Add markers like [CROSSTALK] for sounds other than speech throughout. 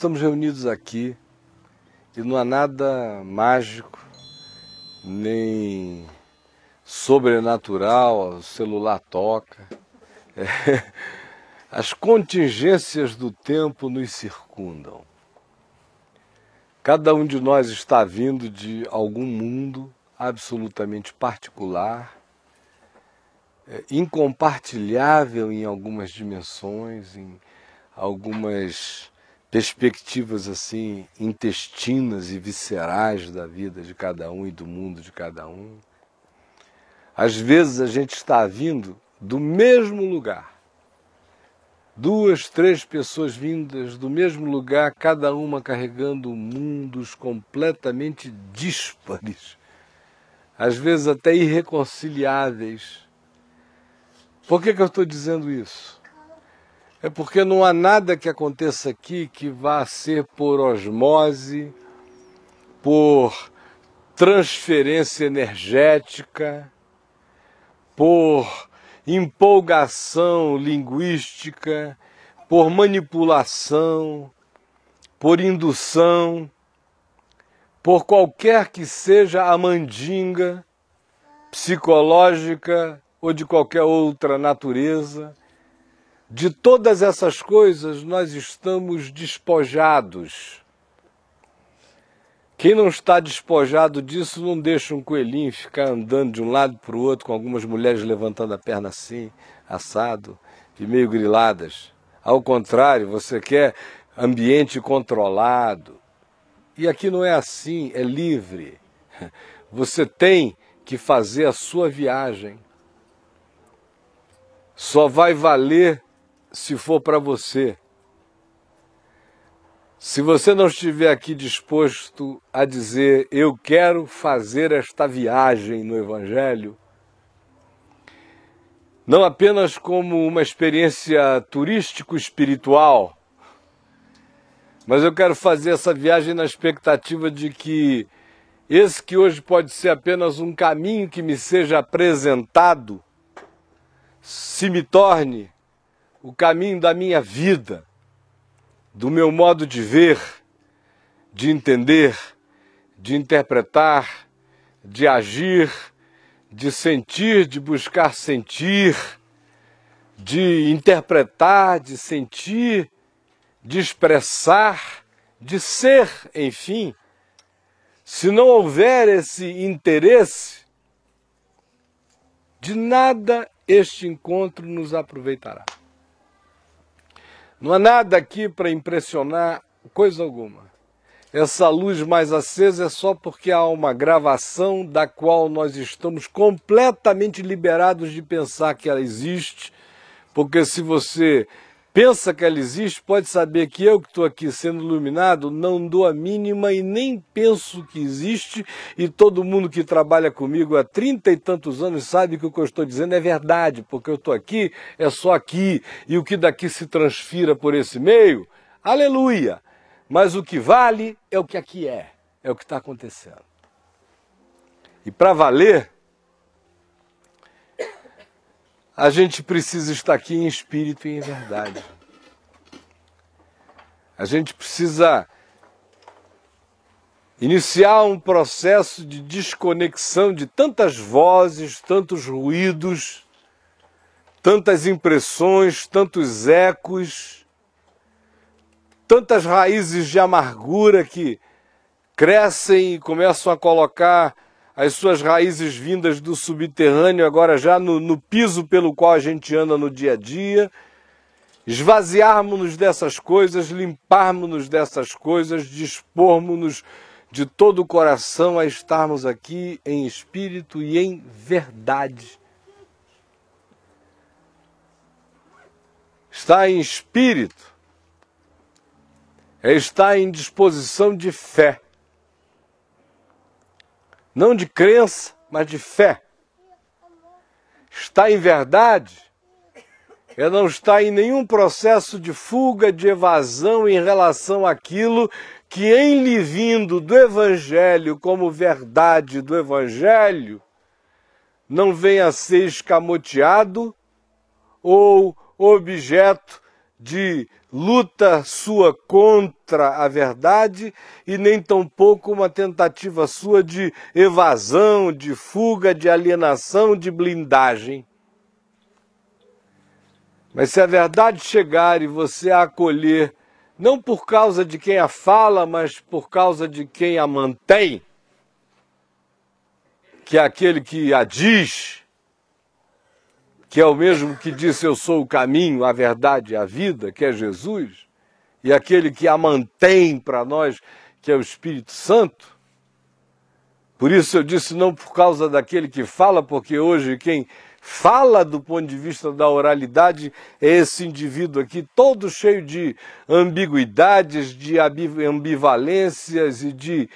estamos reunidos aqui e não há nada mágico, nem sobrenatural, o celular toca. É. As contingências do tempo nos circundam. Cada um de nós está vindo de algum mundo absolutamente particular, é, incompartilhável em algumas dimensões, em algumas perspectivas assim intestinas e viscerais da vida de cada um e do mundo de cada um. Às vezes a gente está vindo do mesmo lugar. Duas, três pessoas vindas do mesmo lugar, cada uma carregando mundos completamente díspares, às vezes até irreconciliáveis. Por que, que eu estou dizendo isso? É porque não há nada que aconteça aqui que vá ser por osmose, por transferência energética, por empolgação linguística, por manipulação, por indução, por qualquer que seja a mandinga psicológica ou de qualquer outra natureza de todas essas coisas nós estamos despojados. Quem não está despojado disso não deixa um coelhinho ficar andando de um lado para o outro, com algumas mulheres levantando a perna assim, assado e meio griladas. Ao contrário, você quer ambiente controlado. E aqui não é assim, é livre. Você tem que fazer a sua viagem. Só vai valer se for para você. Se você não estiver aqui disposto a dizer eu quero fazer esta viagem no Evangelho, não apenas como uma experiência turístico-espiritual, mas eu quero fazer essa viagem na expectativa de que esse que hoje pode ser apenas um caminho que me seja apresentado, se me torne o caminho da minha vida, do meu modo de ver, de entender, de interpretar, de agir, de sentir, de buscar sentir, de interpretar, de sentir, de expressar, de ser, enfim. Se não houver esse interesse, de nada este encontro nos aproveitará. Não há nada aqui para impressionar coisa alguma. Essa luz mais acesa é só porque há uma gravação da qual nós estamos completamente liberados de pensar que ela existe, porque se você pensa que ela existe, pode saber que eu que estou aqui sendo iluminado não dou a mínima e nem penso que existe, e todo mundo que trabalha comigo há trinta e tantos anos sabe que o que eu estou dizendo é verdade, porque eu estou aqui, é só aqui, e o que daqui se transfira por esse meio, aleluia! Mas o que vale é o que aqui é, é o que está acontecendo. E para valer, a gente precisa estar aqui em espírito e em verdade. A gente precisa iniciar um processo de desconexão de tantas vozes, tantos ruídos, tantas impressões, tantos ecos, tantas raízes de amargura que crescem e começam a colocar as suas raízes vindas do subterrâneo, agora já no, no piso pelo qual a gente anda no dia a dia, esvaziarmos-nos dessas coisas, limparmos-nos dessas coisas, dispormos-nos de todo o coração a estarmos aqui em espírito e em verdade. Está em espírito, é estar em disposição de fé não de crença, mas de fé. Está em verdade, ela é não está em nenhum processo de fuga, de evasão em relação àquilo que, em lhe vindo do Evangelho como verdade do Evangelho, não venha a ser escamoteado ou objeto de luta sua contra a verdade e nem tampouco uma tentativa sua de evasão, de fuga, de alienação, de blindagem. Mas se a verdade chegar e você a acolher, não por causa de quem a fala, mas por causa de quem a mantém, que é aquele que a diz, que é o mesmo que disse eu sou o caminho, a verdade e a vida, que é Jesus, e aquele que a mantém para nós, que é o Espírito Santo. Por isso eu disse não por causa daquele que fala, porque hoje quem fala do ponto de vista da oralidade é esse indivíduo aqui, todo cheio de ambiguidades, de ambivalências e de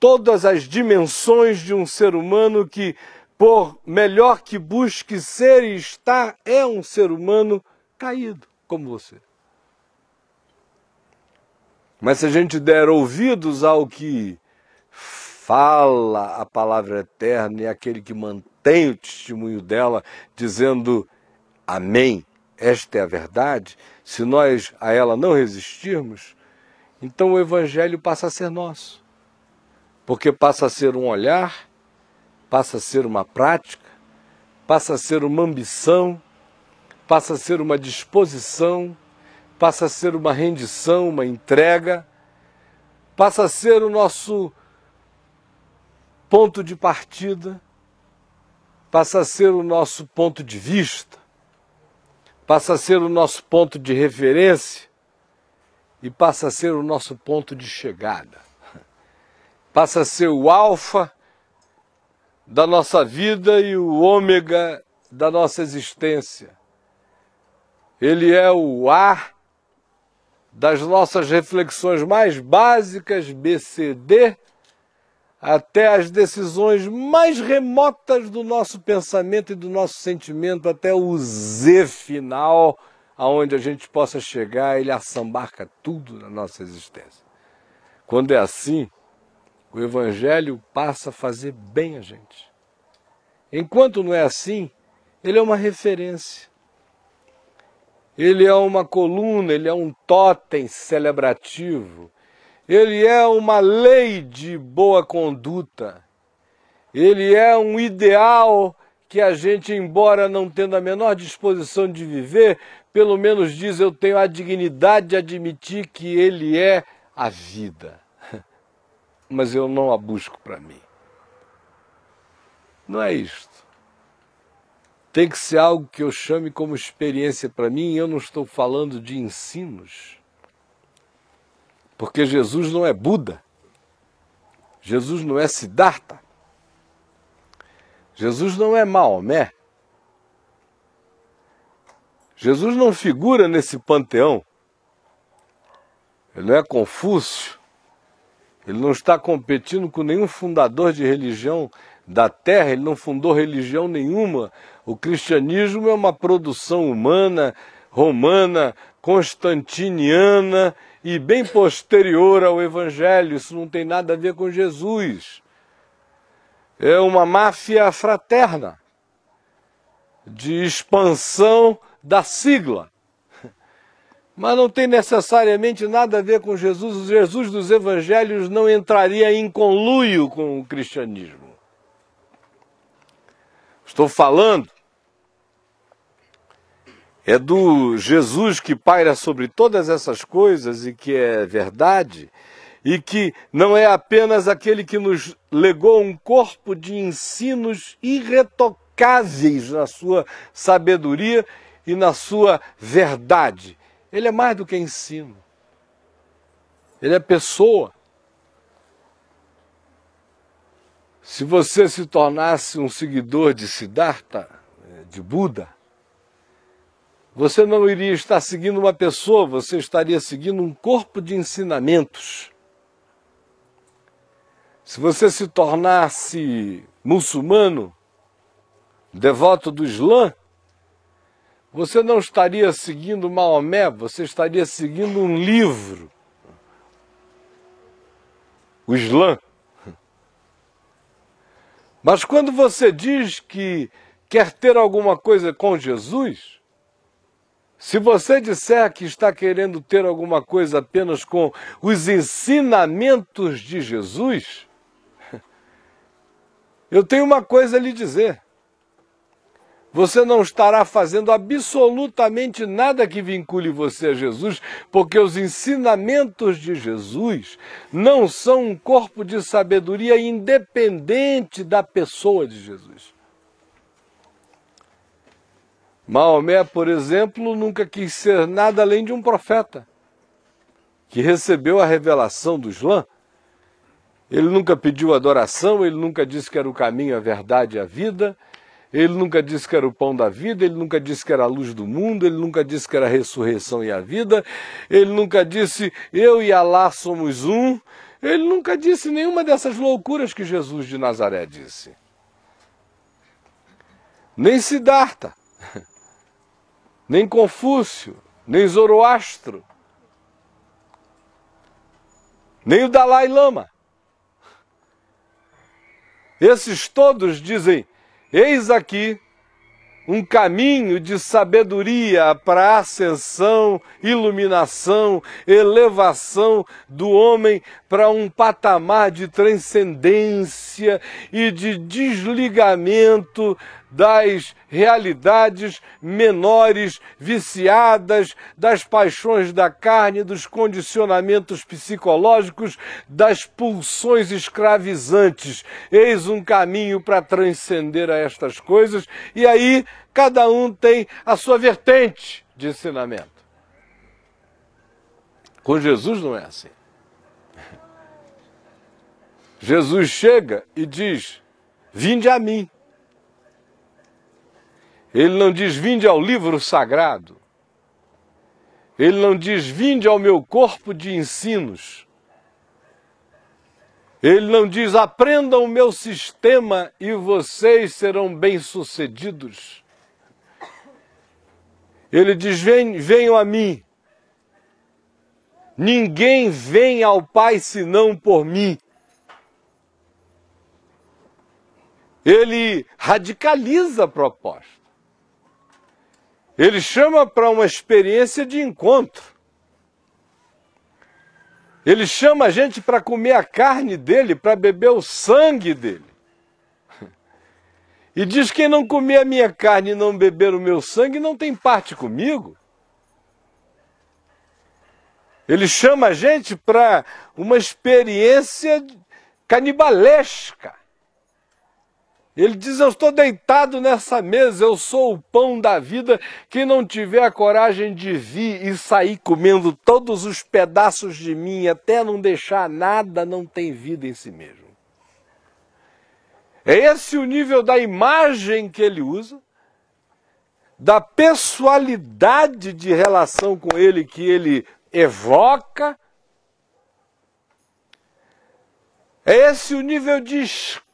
todas as dimensões de um ser humano que por melhor que busque ser e estar, é um ser humano caído, como você. Mas se a gente der ouvidos ao que fala a palavra eterna e aquele que mantém o testemunho dela, dizendo Amém, esta é a verdade, se nós a ela não resistirmos, então o Evangelho passa a ser nosso, porque passa a ser um olhar passa a ser uma prática, passa a ser uma ambição, passa a ser uma disposição, passa a ser uma rendição, uma entrega, passa a ser o nosso ponto de partida, passa a ser o nosso ponto de vista, passa a ser o nosso ponto de referência e passa a ser o nosso ponto de chegada. Passa a ser o alfa da nossa vida e o ômega da nossa existência. Ele é o ar das nossas reflexões mais básicas, BCD, até as decisões mais remotas do nosso pensamento e do nosso sentimento, até o Z final, aonde a gente possa chegar, ele assambarca tudo na nossa existência. Quando é assim, o Evangelho passa a fazer bem a gente. Enquanto não é assim, ele é uma referência. Ele é uma coluna, ele é um totem celebrativo. Ele é uma lei de boa conduta. Ele é um ideal que a gente, embora não tendo a menor disposição de viver, pelo menos diz eu tenho a dignidade de admitir que ele é a vida mas eu não a busco para mim. Não é isto. Tem que ser algo que eu chame como experiência para mim, eu não estou falando de ensinos. Porque Jesus não é Buda. Jesus não é Siddhartha. Jesus não é Maomé. Jesus não figura nesse panteão. Ele não é Confúcio. Ele não está competindo com nenhum fundador de religião da terra, ele não fundou religião nenhuma. O cristianismo é uma produção humana, romana, constantiniana e bem posterior ao evangelho. Isso não tem nada a ver com Jesus. É uma máfia fraterna de expansão da sigla mas não tem necessariamente nada a ver com Jesus. O Jesus dos evangelhos não entraria em conluio com o cristianismo. Estou falando é do Jesus que paira sobre todas essas coisas e que é verdade e que não é apenas aquele que nos legou um corpo de ensinos irretocáveis na sua sabedoria e na sua verdade ele é mais do que ensino. Ele é pessoa. Se você se tornasse um seguidor de Siddhartha, eh, de Buda, você não iria estar seguindo uma pessoa, você estaria seguindo um corpo de ensinamentos. Se você se tornasse muçulmano, devoto do Islã, você não estaria seguindo Maomé, você estaria seguindo um livro. O Islã. Mas quando você diz que quer ter alguma coisa com Jesus, se você disser que está querendo ter alguma coisa apenas com os ensinamentos de Jesus, [LAUGHS] eu tenho uma coisa a lhe dizer. Você não estará fazendo absolutamente nada que vincule você a Jesus, porque os ensinamentos de Jesus não são um corpo de sabedoria independente da pessoa de Jesus. Maomé, por exemplo, nunca quis ser nada além de um profeta que recebeu a revelação do Islã. Ele nunca pediu adoração, ele nunca disse que era o caminho, a verdade e a vida, ele nunca disse que era o pão da vida, ele nunca disse que era a luz do mundo, ele nunca disse que era a ressurreição e a vida, ele nunca disse eu e Alá somos um, ele nunca disse nenhuma dessas loucuras que Jesus de Nazaré disse. Nem Siddhartha, [LAUGHS] nem Confúcio, nem Zoroastro, nem o Dalai Lama. Esses todos dizem Eis aqui um caminho de sabedoria para a ascensão, iluminação, elevação do homem para um patamar de transcendência e de desligamento das realidades menores, viciadas, das paixões da carne, dos condicionamentos psicológicos, das pulsões escravizantes. Eis um caminho para transcender a estas coisas, e aí cada um tem a sua vertente de ensinamento. Com Jesus não é assim. Jesus chega e diz: Vinde a mim. Ele não diz: Vinde ao livro sagrado. Ele não diz: Vinde ao meu corpo de ensinos. Ele não diz: Aprendam o meu sistema e vocês serão bem-sucedidos. Ele diz: Venham a mim. Ninguém vem ao Pai senão por mim. ele radicaliza a proposta. Ele chama para uma experiência de encontro. Ele chama a gente para comer a carne dele, para beber o sangue dele. E diz: quem não comer a minha carne e não beber o meu sangue não tem parte comigo. Ele chama a gente para uma experiência canibalesca. Ele diz: Eu estou deitado nessa mesa, eu sou o pão da vida. Quem não tiver a coragem de vir e sair comendo todos os pedaços de mim, até não deixar nada, não tem vida em si mesmo. É esse o nível da imagem que ele usa, da pessoalidade de relação com ele que ele evoca. É esse o nível de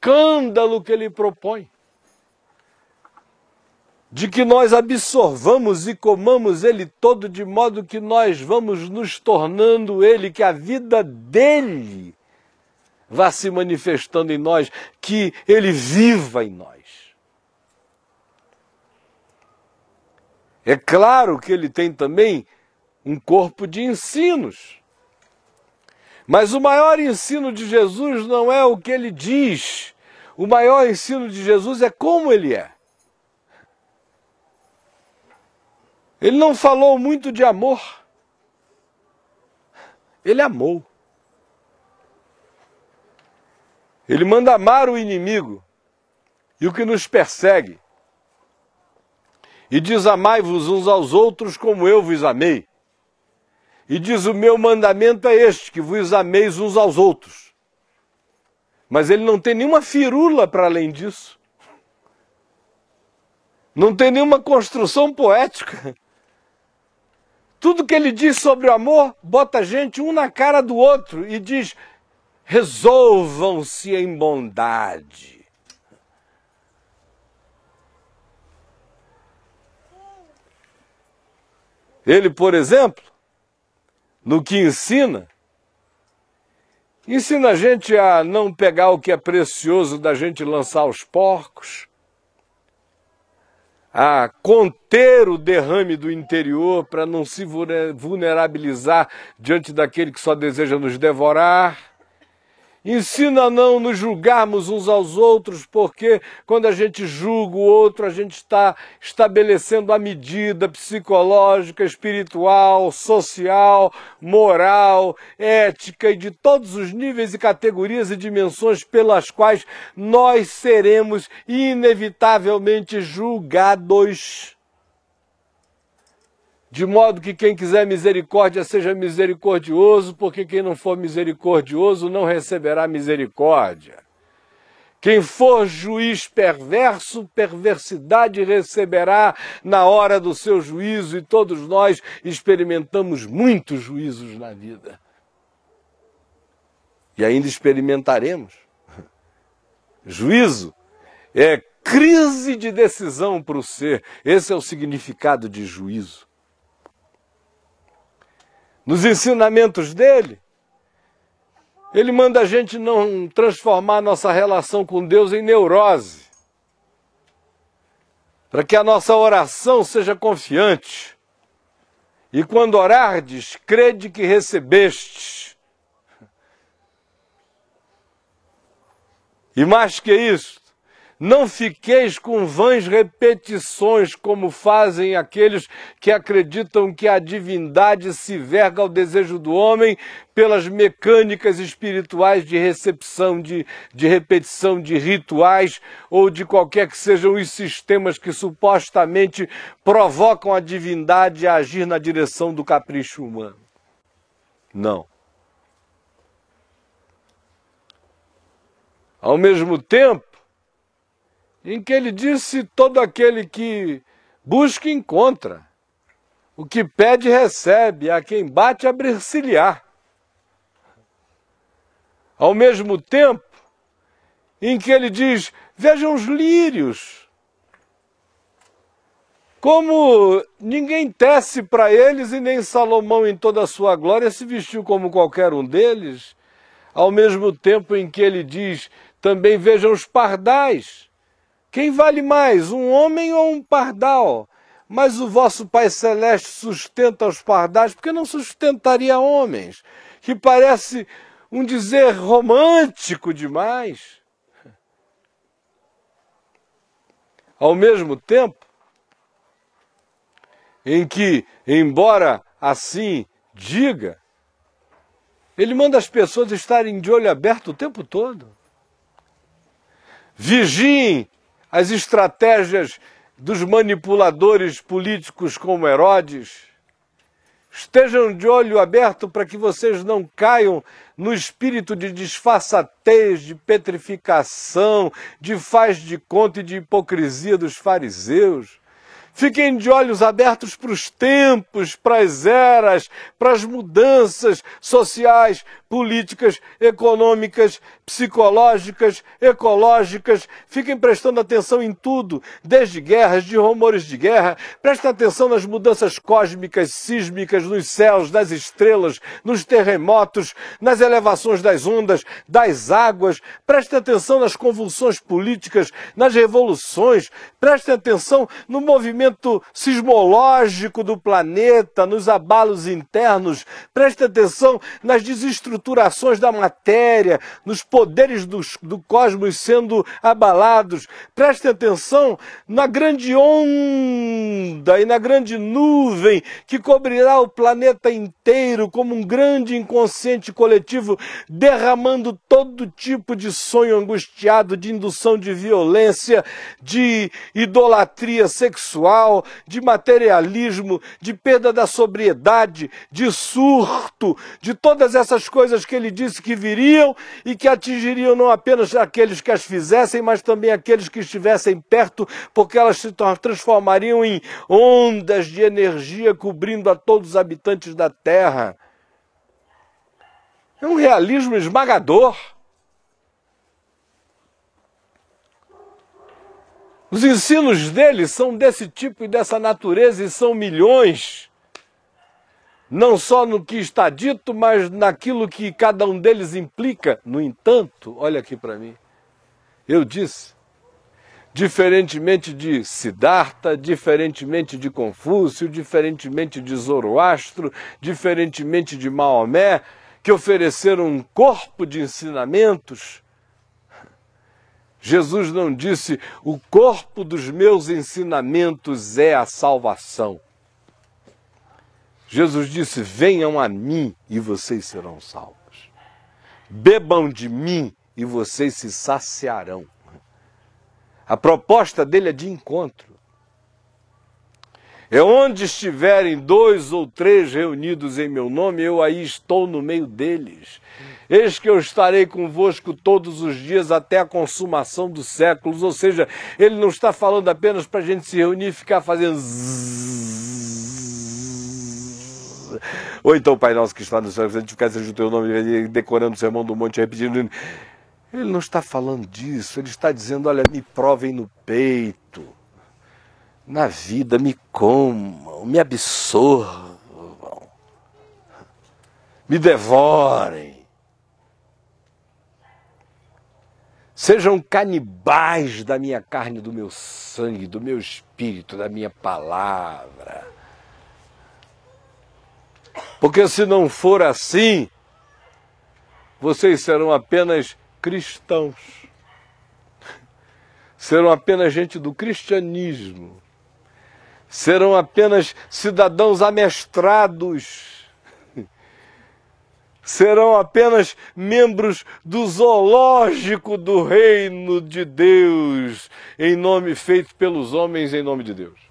escândalo que ele propõe de que nós absorvamos e comamos ele todo, de modo que nós vamos nos tornando ele, que a vida dele vá se manifestando em nós, que ele viva em nós. É claro que ele tem também um corpo de ensinos. Mas o maior ensino de Jesus não é o que ele diz. O maior ensino de Jesus é como ele é. Ele não falou muito de amor. Ele amou. Ele manda amar o inimigo e o que nos persegue. E diz: Amai-vos uns aos outros como eu vos amei. E diz: O meu mandamento é este, que vos ameis uns aos outros. Mas ele não tem nenhuma firula para além disso. Não tem nenhuma construção poética. Tudo que ele diz sobre o amor, bota a gente um na cara do outro e diz: resolvam-se em bondade. Ele, por exemplo, no que ensina, ensina a gente a não pegar o que é precioso da gente lançar aos porcos, a conter o derrame do interior para não se vulnerabilizar diante daquele que só deseja nos devorar Ensina a não nos julgarmos uns aos outros, porque quando a gente julga o outro, a gente está estabelecendo a medida psicológica, espiritual, social, moral, ética e de todos os níveis e categorias e dimensões pelas quais nós seremos inevitavelmente julgados de modo que quem quiser misericórdia seja misericordioso, porque quem não for misericordioso não receberá misericórdia. Quem for juiz perverso, perversidade receberá na hora do seu juízo, e todos nós experimentamos muitos juízos na vida. E ainda experimentaremos. [LAUGHS] Juízo é crise de decisão para o ser. Esse é o significado de juízo nos ensinamentos dele. Ele manda a gente não transformar nossa relação com Deus em neurose, para que a nossa oração seja confiante. E quando orardes, crede que recebeste. E mais que isso, não fiqueis com vãs repetições, como fazem aqueles que acreditam que a divindade se verga ao desejo do homem pelas mecânicas espirituais de recepção, de, de repetição de rituais ou de qualquer que sejam os sistemas que supostamente provocam a divindade a agir na direção do capricho humano. Não. Ao mesmo tempo, em que ele disse: todo aquele que busca, encontra. O que pede, recebe. A quem bate, abrir-se-lhe-á. Ao mesmo tempo em que ele diz: vejam os lírios. Como ninguém tece para eles e nem Salomão em toda a sua glória se vestiu como qualquer um deles, ao mesmo tempo em que ele diz: também vejam os pardais. Quem vale mais, um homem ou um pardal? Mas o vosso Pai Celeste sustenta os pardais, porque não sustentaria homens? Que parece um dizer romântico demais. Ao mesmo tempo em que, embora assim diga, ele manda as pessoas estarem de olho aberto o tempo todo. Vigiem as estratégias dos manipuladores políticos como Herodes. Estejam de olho aberto para que vocês não caiam no espírito de disfarçatez, de petrificação, de faz de conta e de hipocrisia dos fariseus. Fiquem de olhos abertos para os tempos, para as eras, para as mudanças sociais, políticas, econômicas, psicológicas, ecológicas. Fiquem prestando atenção em tudo, desde guerras, de rumores de guerra. Prestem atenção nas mudanças cósmicas, sísmicas, nos céus, nas estrelas, nos terremotos, nas elevações das ondas, das águas. Prestem atenção nas convulsões políticas, nas revoluções. Prestem atenção no movimento sismológico do planeta, nos abalos internos. Prestem atenção nas desestruturas estruturações da matéria, nos poderes dos, do cosmos sendo abalados. Preste atenção na grande onda e na grande nuvem que cobrirá o planeta inteiro como um grande inconsciente coletivo, derramando todo tipo de sonho angustiado, de indução de violência, de idolatria sexual, de materialismo, de perda da sobriedade, de surto, de todas essas coisas coisas que ele disse que viriam e que atingiriam não apenas aqueles que as fizessem, mas também aqueles que estivessem perto, porque elas se transformariam em ondas de energia cobrindo a todos os habitantes da terra. É um realismo esmagador. Os ensinos dele são desse tipo e dessa natureza e são milhões não só no que está dito, mas naquilo que cada um deles implica. No entanto, olha aqui para mim, eu disse, diferentemente de Siddhartha, diferentemente de Confúcio, diferentemente de Zoroastro, diferentemente de Maomé, que ofereceram um corpo de ensinamentos, Jesus não disse: o corpo dos meus ensinamentos é a salvação. Jesus disse: Venham a mim e vocês serão salvos. Bebam de mim e vocês se saciarão. A proposta dele é de encontro. É onde estiverem dois ou três reunidos em meu nome, eu aí estou no meio deles. Eis que eu estarei convosco todos os dias até a consumação dos séculos. Ou seja, ele não está falando apenas para a gente se reunir e ficar fazendo. Zzz, ou então, Pai Nosso que está no céu, santificado seja o teu nome, decorando o sermão do monte, repetindo. Ele não está falando disso, ele está dizendo: olha, me provem no peito, na vida, me comam, me absorvam, me devorem. Sejam canibais da minha carne, do meu sangue, do meu espírito, da minha palavra porque se não for assim, vocês serão apenas cristãos. Serão apenas gente do cristianismo. Serão apenas cidadãos amestrados. Serão apenas membros do zoológico do reino de Deus, em nome feito pelos homens em nome de Deus.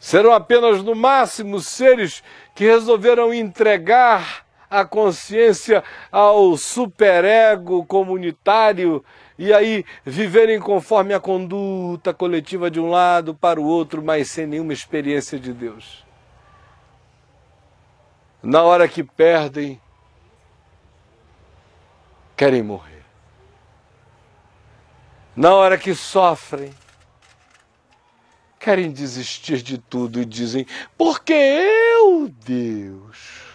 Serão apenas, no máximo, seres que resolveram entregar a consciência ao superego comunitário e aí viverem conforme a conduta coletiva de um lado para o outro, mas sem nenhuma experiência de Deus. Na hora que perdem, querem morrer. Na hora que sofrem, querem desistir de tudo e dizem: porque eu, Deus.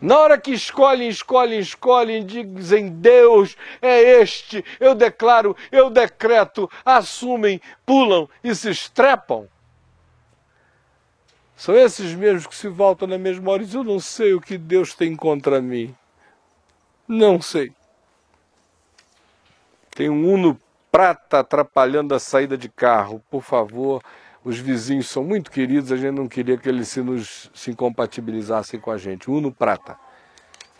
Na hora que escolhem, escolhem, escolhem, dizem: Deus é este, eu declaro, eu decreto, assumem, pulam e se estrepam. São esses mesmos que se voltam na mesma hora e dizem: Eu não sei o que Deus tem contra mim. Não sei. Tem um uno prata atrapalhando a saída de carro, por favor. Os vizinhos são muito queridos, a gente não queria que eles se, nos, se incompatibilizassem com a gente. Uno prata.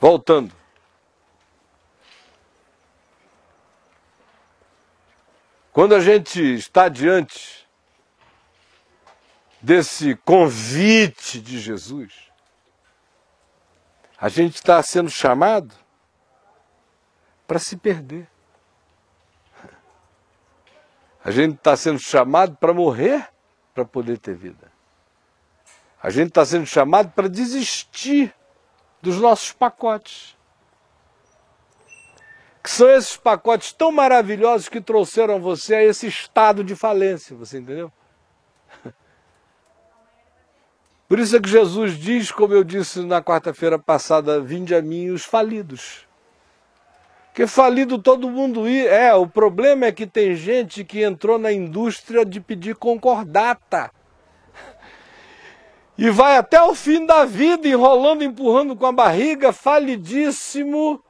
Voltando. Quando a gente está diante desse convite de Jesus, a gente está sendo chamado para se perder. A gente está sendo chamado para morrer para poder ter vida. A gente está sendo chamado para desistir dos nossos pacotes. Que são esses pacotes tão maravilhosos que trouxeram você a esse estado de falência, você entendeu? Por isso é que Jesus diz, como eu disse na quarta-feira passada: Vinde a mim os falidos. Porque falido todo mundo ir. É, o problema é que tem gente que entrou na indústria de pedir concordata. E vai até o fim da vida enrolando, empurrando com a barriga, falidíssimo,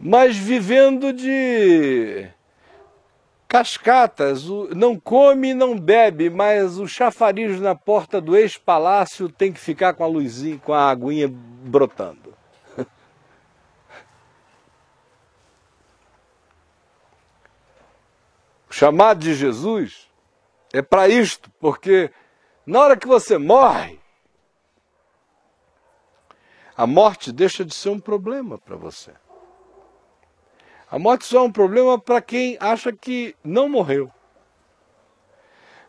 mas vivendo de cascatas. Não come e não bebe, mas o chafariz na porta do ex-palácio tem que ficar com a luzinha, com a aguinha brotando. O chamado de Jesus é para isto, porque na hora que você morre, a morte deixa de ser um problema para você. A morte só é um problema para quem acha que não morreu.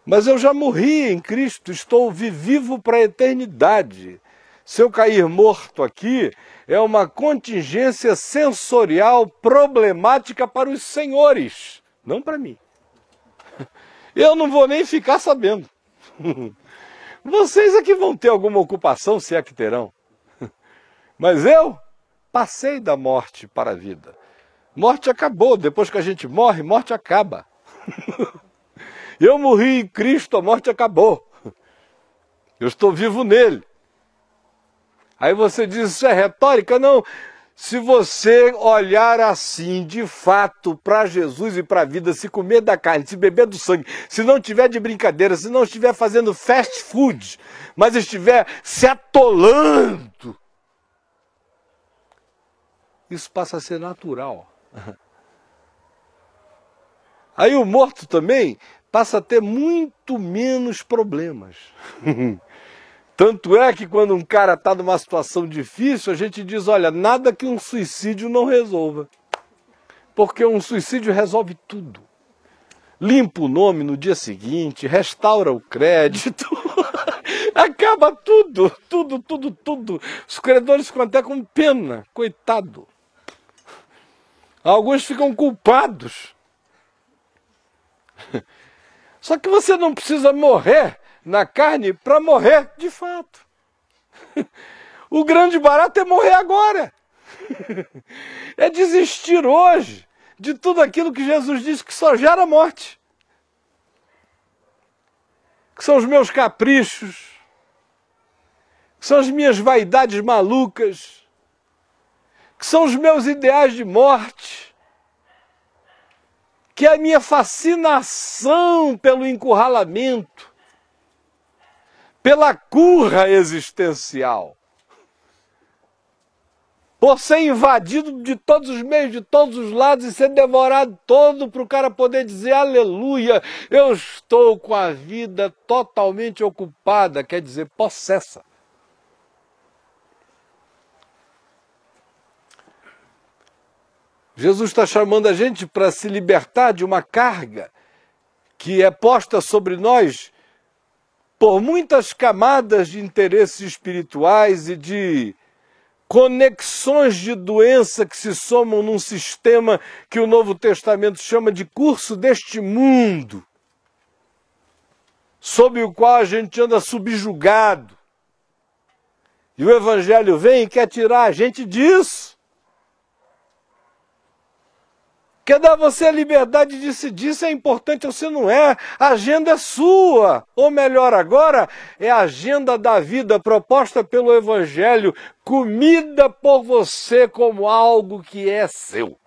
Mas eu já morri em Cristo, estou vivo para a eternidade. Se eu cair morto aqui, é uma contingência sensorial problemática para os senhores, não para mim. Eu não vou nem ficar sabendo. [LAUGHS] Vocês aqui é vão ter alguma ocupação, se é que terão. [LAUGHS] Mas eu passei da morte para a vida. Morte acabou, depois que a gente morre, morte acaba. [LAUGHS] Eu morri em Cristo, a morte acabou. Eu estou vivo nele. Aí você diz, isso é retórica? Não, se você olhar assim, de fato, para Jesus e para a vida, se comer da carne, se beber do sangue, se não tiver de brincadeira, se não estiver fazendo fast food, mas estiver se atolando, isso passa a ser natural. Aí o morto também passa a ter muito menos problemas. [LAUGHS] Tanto é que quando um cara está numa situação difícil, a gente diz: olha, nada que um suicídio não resolva. Porque um suicídio resolve tudo. Limpa o nome no dia seguinte, restaura o crédito, [LAUGHS] acaba tudo, tudo, tudo, tudo. Os credores ficam até com pena, coitado. Alguns ficam culpados. [LAUGHS] Só que você não precisa morrer na carne para morrer de fato. [LAUGHS] O grande barato é morrer agora. [LAUGHS] É desistir hoje de tudo aquilo que Jesus disse que só gera morte. Que são os meus caprichos, que são as minhas vaidades malucas, que são os meus ideais de morte, que é a minha fascinação pelo encurralamento, pela curra existencial, por ser invadido de todos os meios, de todos os lados e ser devorado todo para o cara poder dizer aleluia, eu estou com a vida totalmente ocupada, quer dizer, possessa. Jesus está chamando a gente para se libertar de uma carga que é posta sobre nós por muitas camadas de interesses espirituais e de conexões de doença que se somam num sistema que o Novo Testamento chama de curso deste mundo, sob o qual a gente anda subjugado. E o Evangelho vem e quer tirar a gente disso. Quer dar você a liberdade de decidir se é importante ou se não é. A agenda é sua. Ou melhor agora, é a agenda da vida proposta pelo Evangelho, comida por você como algo que é seu.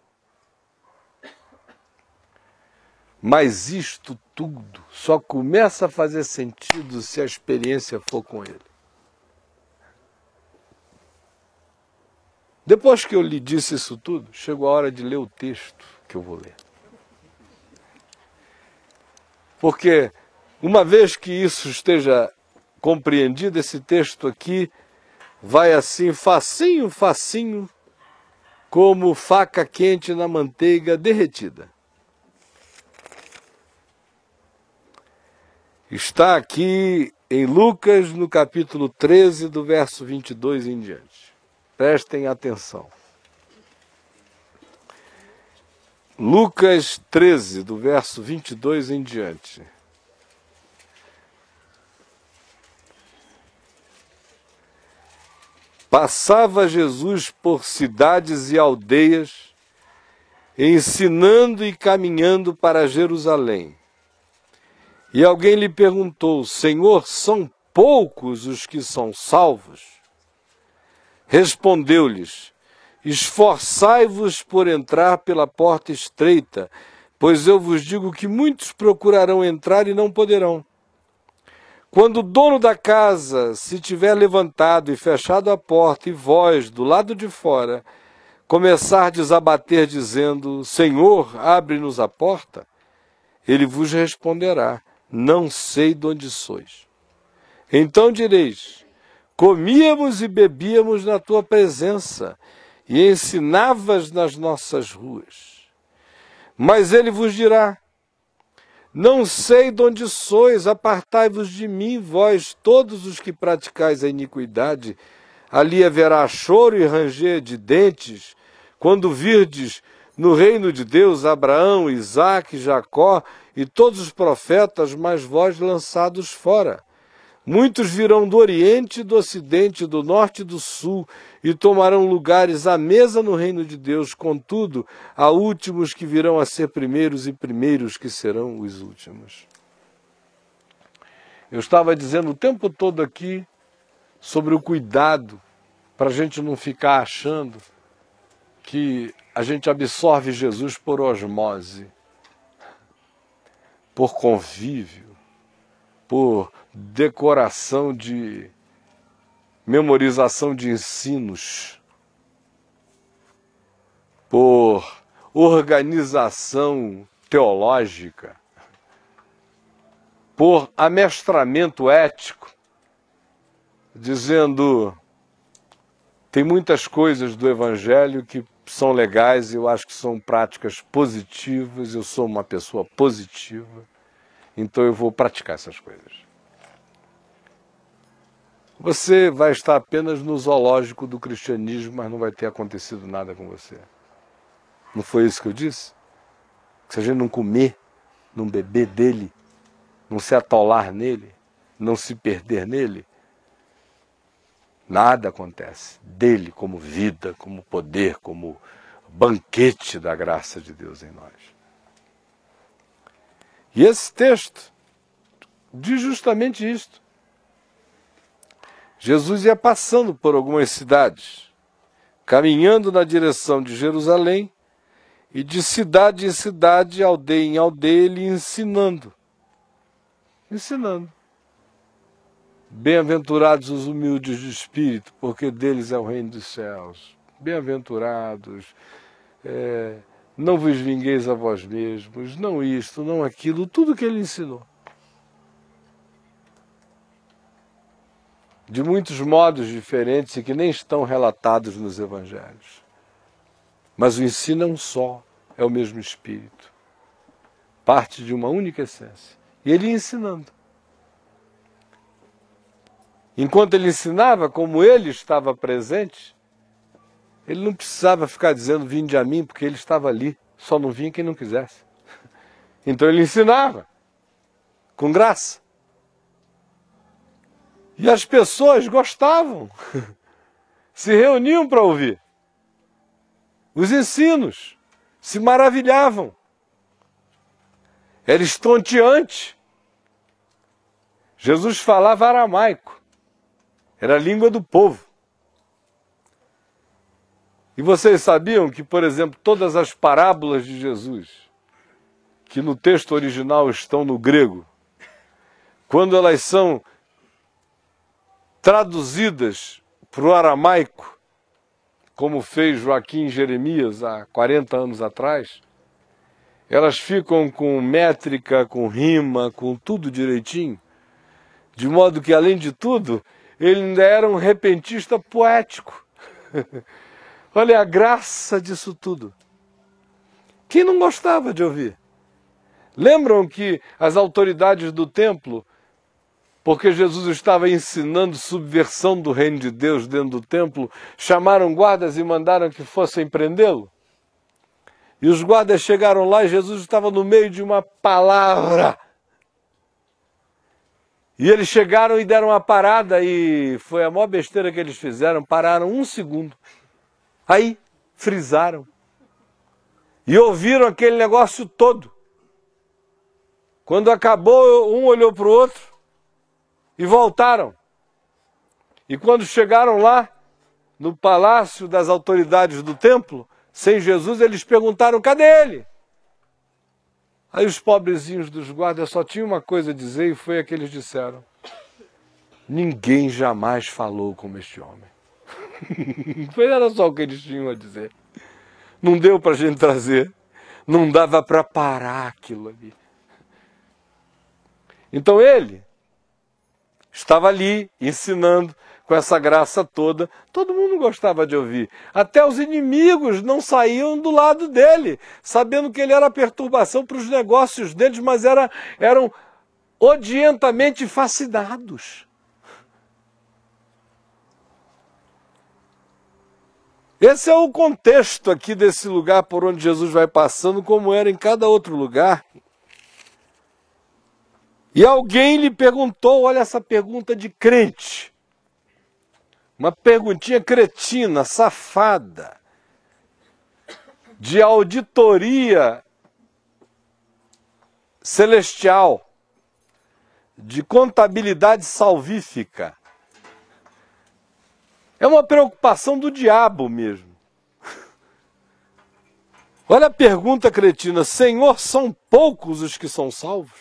Mas isto tudo só começa a fazer sentido se a experiência for com ele. Depois que eu lhe disse isso tudo, chegou a hora de ler o texto que eu vou ler. Porque, uma vez que isso esteja compreendido, esse texto aqui vai assim, facinho, facinho, como faca quente na manteiga derretida. Está aqui em Lucas, no capítulo 13, do verso 22 em diante. Prestem atenção. Lucas 13, do verso 22 em diante. Passava Jesus por cidades e aldeias, ensinando e caminhando para Jerusalém. E alguém lhe perguntou: Senhor, são poucos os que são salvos? Respondeu-lhes: Esforçai-vos por entrar pela porta estreita, pois eu vos digo que muitos procurarão entrar e não poderão. Quando o dono da casa se tiver levantado e fechado a porta, e vós, do lado de fora, começardes a bater, dizendo: Senhor, abre-nos a porta, ele vos responderá: Não sei de onde sois. Então direis: Comíamos e bebíamos na tua presença, e ensinavas nas nossas ruas. Mas ele vos dirá: Não sei de onde sois, apartai-vos de mim, vós todos os que praticais a iniquidade. Ali haverá choro e ranger de dentes, quando virdes no reino de Deus Abraão, Isaque, Jacó e todos os profetas, mas vós lançados fora. Muitos virão do Oriente, do Ocidente, do Norte e do Sul e tomarão lugares à mesa no reino de Deus. Contudo, há últimos que virão a ser primeiros e primeiros que serão os últimos. Eu estava dizendo o tempo todo aqui sobre o cuidado para a gente não ficar achando que a gente absorve Jesus por osmose, por convívio por decoração de memorização de ensinos, por organização teológica, por amestramento ético, dizendo: tem muitas coisas do Evangelho que são legais, eu acho que são práticas positivas, eu sou uma pessoa positiva então eu vou praticar essas coisas. Você vai estar apenas no zoológico do cristianismo, mas não vai ter acontecido nada com você. Não foi isso que eu disse? se a gente não comer, não beber dele, não se atolar nele, não se perder nele, nada acontece dele como vida, como poder, como banquete da graça de Deus em nós. E esse texto diz justamente isto. Jesus ia passando por algumas cidades, caminhando na direção de Jerusalém, e de cidade em cidade, aldeia em aldeia, ele ensinando. Ensinando. Bem-aventurados os humildes de espírito, porque deles é o reino dos céus. Bem-aventurados. É não vos vingueis a vós mesmos, não isto, não aquilo, tudo que ele ensinou. De muitos modos diferentes e que nem estão relatados nos evangelhos. Mas o ensino é um só, é o mesmo Espírito. Parte de uma única essência. E ele ia ensinando. Enquanto ele ensinava, como ele estava presente, ele não precisava ficar dizendo vinde a mim, porque ele estava ali, só não vinha quem não quisesse. [LAUGHS] Então ele ensinava, com graça. E as pessoas gostavam, [LAUGHS] se reuniam para ouvir os ensinos, se maravilhavam. Era estonteante. Jesus falava aramaico, era a língua do povo. E vocês sabiam que, por exemplo, todas as parábolas de Jesus, que no texto original estão no grego, quando elas são traduzidas para o aramaico, como fez Joaquim Jeremias há 40 anos atrás, elas ficam com métrica, com rima, com tudo direitinho, de modo que, além de tudo, ele ainda era um repentista poético. [LAUGHS] Olha a graça disso tudo. Quem não gostava de ouvir? Lembram que as autoridades do templo, porque Jesus estava ensinando subversão do reino de Deus dentro do templo, chamaram guardas e mandaram que fossem prendê-lo? E os guardas chegaram lá e Jesus estava no meio de uma palavra. E eles chegaram e deram uma parada e foi a maior besteira que eles fizeram, pararam um segundo Aí frisaram. E ouviram aquele negócio todo. Quando acabou, um olhou para o outro e voltaram. E quando chegaram lá, no palácio das autoridades do templo, sem Jesus, eles perguntaram: cadê ele? Aí os pobrezinhos dos guardas só tinham uma coisa a dizer e foi a que eles disseram: Ninguém jamais falou como este homem. Foi [LAUGHS] era só o que eles tinham a dizer. Não deu para a gente trazer. Não dava para parar aquilo ali. Então ele estava ali ensinando com essa graça toda. Todo mundo gostava de ouvir. Até os inimigos não saíam do lado dele, sabendo que ele era perturbação para os negócios deles, mas era, eram odientamente fascinados. Esse é o contexto aqui desse lugar por onde Jesus vai passando, como era em cada outro lugar. E alguém lhe perguntou, olha essa pergunta de crente. Uma perguntinha cretina, safada, de auditoria celestial, de contabilidade salvífica. É uma preocupação do diabo mesmo. [LAUGHS] Olha a pergunta cretina: Senhor, são poucos os que são salvos?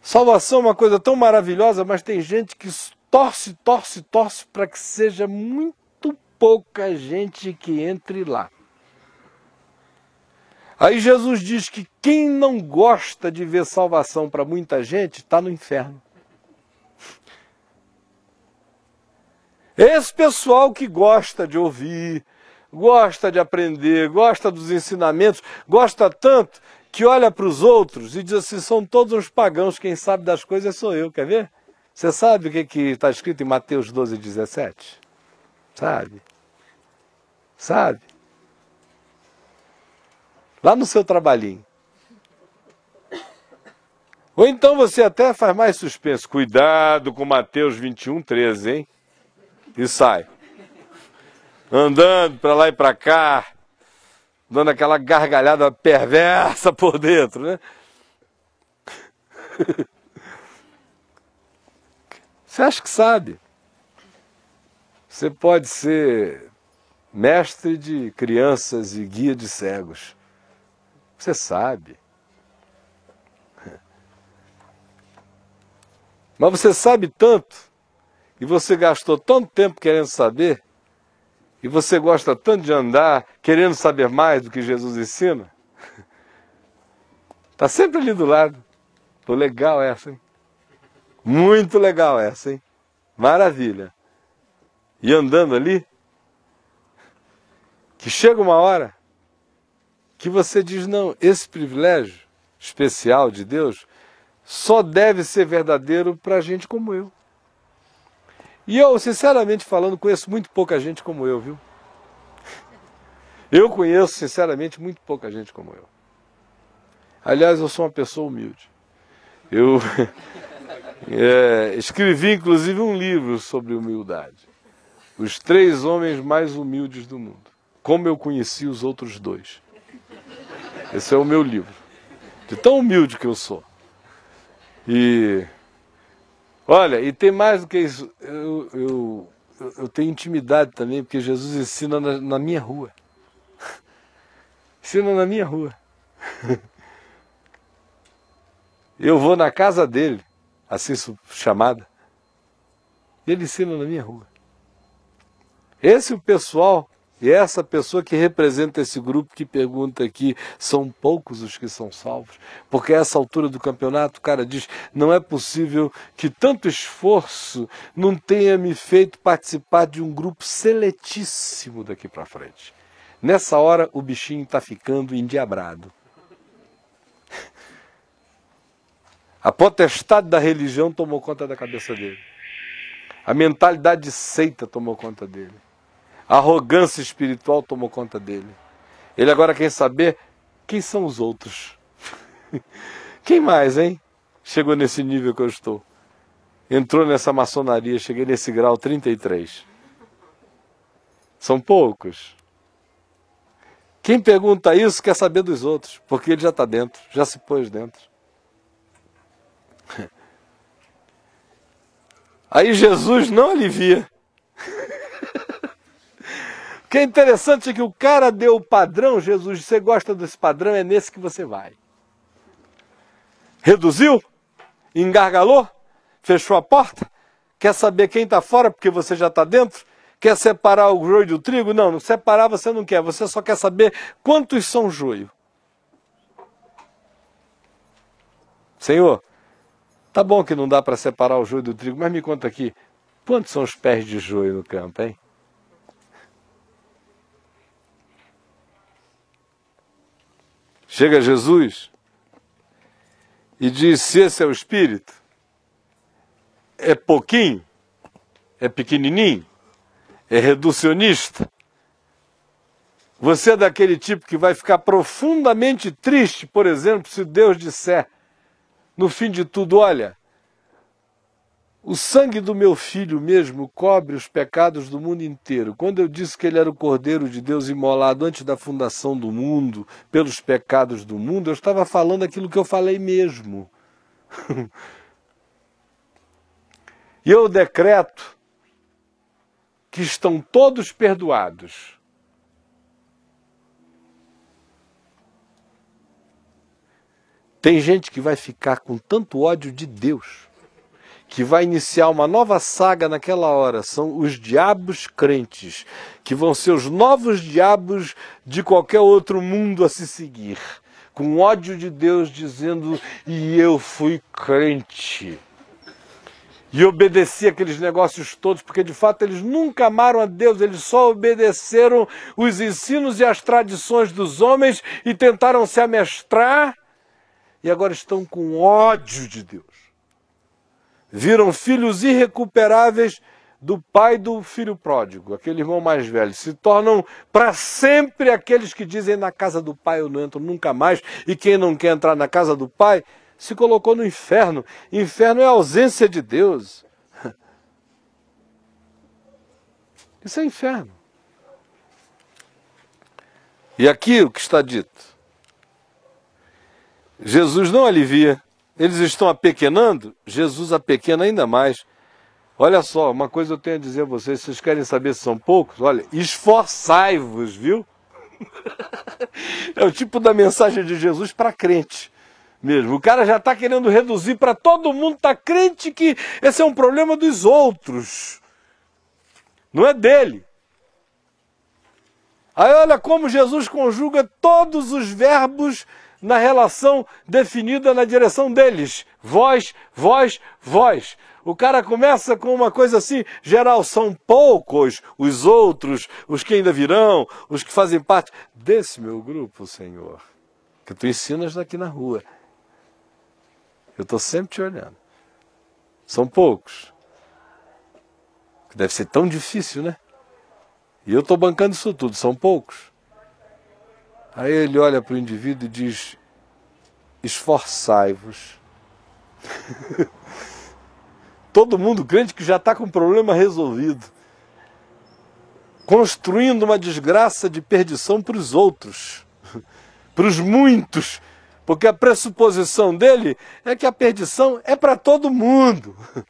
Salvação é uma coisa tão maravilhosa, mas tem gente que torce, torce, torce para que seja muito pouca gente que entre lá. Aí Jesus diz que quem não gosta de ver salvação para muita gente está no inferno. Esse pessoal que gosta de ouvir, gosta de aprender, gosta dos ensinamentos, gosta tanto que olha para os outros e diz assim: são todos os pagãos, quem sabe das coisas sou eu, quer ver? Você sabe o que está escrito em Mateus 12, 17? Sabe? Sabe? Lá no seu trabalhinho. Ou então você até faz mais suspenso. Cuidado com Mateus 21, 13, hein? e sai. Andando para lá e para cá, dando aquela gargalhada perversa por dentro, né? Você acha que sabe? Você pode ser mestre de crianças e guia de cegos. Você sabe. Mas você sabe tanto e você gastou tanto tempo querendo saber, e você gosta tanto de andar querendo saber mais do que Jesus ensina, está sempre ali do lado. Pô, legal essa, hein? Muito legal essa, hein? Maravilha. E andando ali, que chega uma hora que você diz: não, esse privilégio especial de Deus só deve ser verdadeiro para gente como eu. E eu, sinceramente falando, conheço muito pouca gente como eu, viu? [LAUGHS] Eu conheço, sinceramente, muito pouca gente como eu. Aliás, eu sou uma pessoa humilde. Eu [LAUGHS] é, escrevi, inclusive, um livro sobre humildade. Os três homens mais humildes do mundo. Como eu conheci os outros dois. Esse é o meu livro. De tão humilde que eu sou. E Olha, e tem mais do que isso. Eu, eu, eu tenho intimidade também, porque Jesus ensina na, na minha rua. [LAUGHS] ensina na minha rua. [LAUGHS] eu vou na casa dele, assim chamada. E ele ensina na minha rua. Esse é o pessoal e essa pessoa que representa esse grupo que pergunta aqui, são poucos os que são salvos? Porque a essa altura do campeonato, o cara diz: não é possível que tanto esforço não tenha me feito participar de um grupo seletíssimo daqui para frente. Nessa hora, o bichinho está ficando endiabrado. [LAUGHS] A potestade da religião tomou conta da cabeça dele. A mentalidade seita tomou conta dele. A arrogância espiritual tomou conta dele. Ele agora quer saber quem são os outros. [LAUGHS] quem mais, hein? Chegou nesse nível que eu estou. Entrou nessa maçonaria, cheguei nesse grau 33. São poucos. Quem pergunta isso quer saber dos outros, porque ele já está dentro, já se pôs dentro. [LAUGHS] Aí Jesus não alivia. [LAUGHS] que é interessante é que o cara deu o padrão, Jesus, você gosta desse padrão, é nesse que você vai. Reduziu? Engargalou? Fechou a porta? Quer saber quem está fora porque você já está dentro? Quer separar o joio do trigo? Não, não separar você não quer, você só quer saber quantos são joio. Senhor, tá bom que não dá para separar o joio do trigo, mas me conta aqui, quantos são os pés de joio no campo, hein? Chega Jesus e diz: se esse é o espírito, é pouquinho, é pequenininho, é reducionista. Você é daquele tipo que vai ficar profundamente triste, por exemplo, se Deus disser no fim de tudo: olha, o sangue do meu filho mesmo cobre os pecados do mundo inteiro. Quando eu disse que ele era o Cordeiro de Deus imolado antes da fundação do mundo, pelos pecados do mundo, eu estava falando aquilo que eu falei mesmo. [LAUGHS] e eu decreto que estão todos perdoados. Tem gente que vai ficar com tanto ódio de Deus que vai iniciar uma nova saga naquela hora. São os diabos crentes, que vão ser os novos diabos de qualquer outro mundo a se seguir. Com ódio de Deus, dizendo: E eu fui crente. E obedeci aqueles negócios todos, porque de fato eles nunca amaram a Deus, eles só obedeceram os ensinos e as tradições dos homens e tentaram se amestrar e agora estão com ódio de Deus viram filhos irrecuperáveis do pai do filho pródigo, aquele irmão mais velho. Se tornam para sempre aqueles que dizem na casa do pai eu não entro nunca mais, e quem não quer entrar na casa do pai se colocou no inferno. Inferno é a ausência de Deus. [LAUGHS] Isso é inferno. E aqui o que está dito. Jesus não alivia eles estão apequenando? Jesus apequena ainda mais. Olha só, uma coisa eu tenho a dizer a vocês, vocês querem saber se são poucos? Olha, esforçai-vos, viu? É o tipo da mensagem de Jesus para crente mesmo. O cara já está querendo reduzir para todo mundo, está crente que esse é um problema dos outros, não é dele. Aí olha como Jesus conjuga todos os verbos na relação definida na direção deles. Vós, vós, vós. O cara começa com uma coisa assim, geral, são poucos os outros, os que ainda virão, os que fazem parte desse meu grupo, Senhor, que tu ensinas daqui na rua. Eu estou sempre te olhando. São poucos. Deve ser tão difícil, né? E eu estou bancando isso tudo, são poucos. Aí ele olha para o indivíduo e diz: esforçai-vos. [LAUGHS] Todo mundo crente que já está com o problema resolvido, construindo uma desgraça de perdição para os outros, [LAUGHS] para os muitos, porque a pressuposição dele é que a perdição é para todo mundo. [LAUGHS]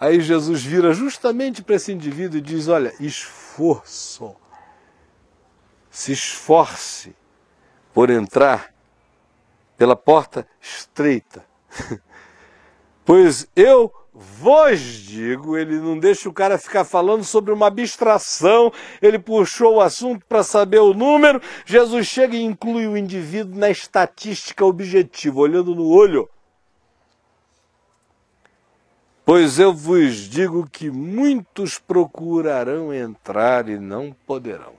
Aí Jesus vira justamente para esse indivíduo e diz: Olha, esforço se esforce por entrar pela porta estreita. [LAUGHS] pois eu vos digo, ele não deixa o cara ficar falando sobre uma abstração, ele puxou o assunto para saber o número. Jesus chega e inclui o indivíduo na estatística objetiva, olhando no olho. Pois eu vos digo que muitos procurarão entrar e não poderão.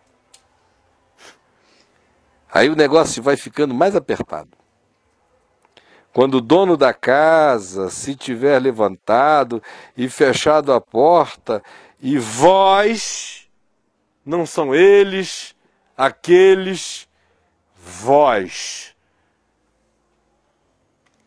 Aí o negócio vai ficando mais apertado. Quando o dono da casa se tiver levantado e fechado a porta, e vós não são eles, aqueles, vós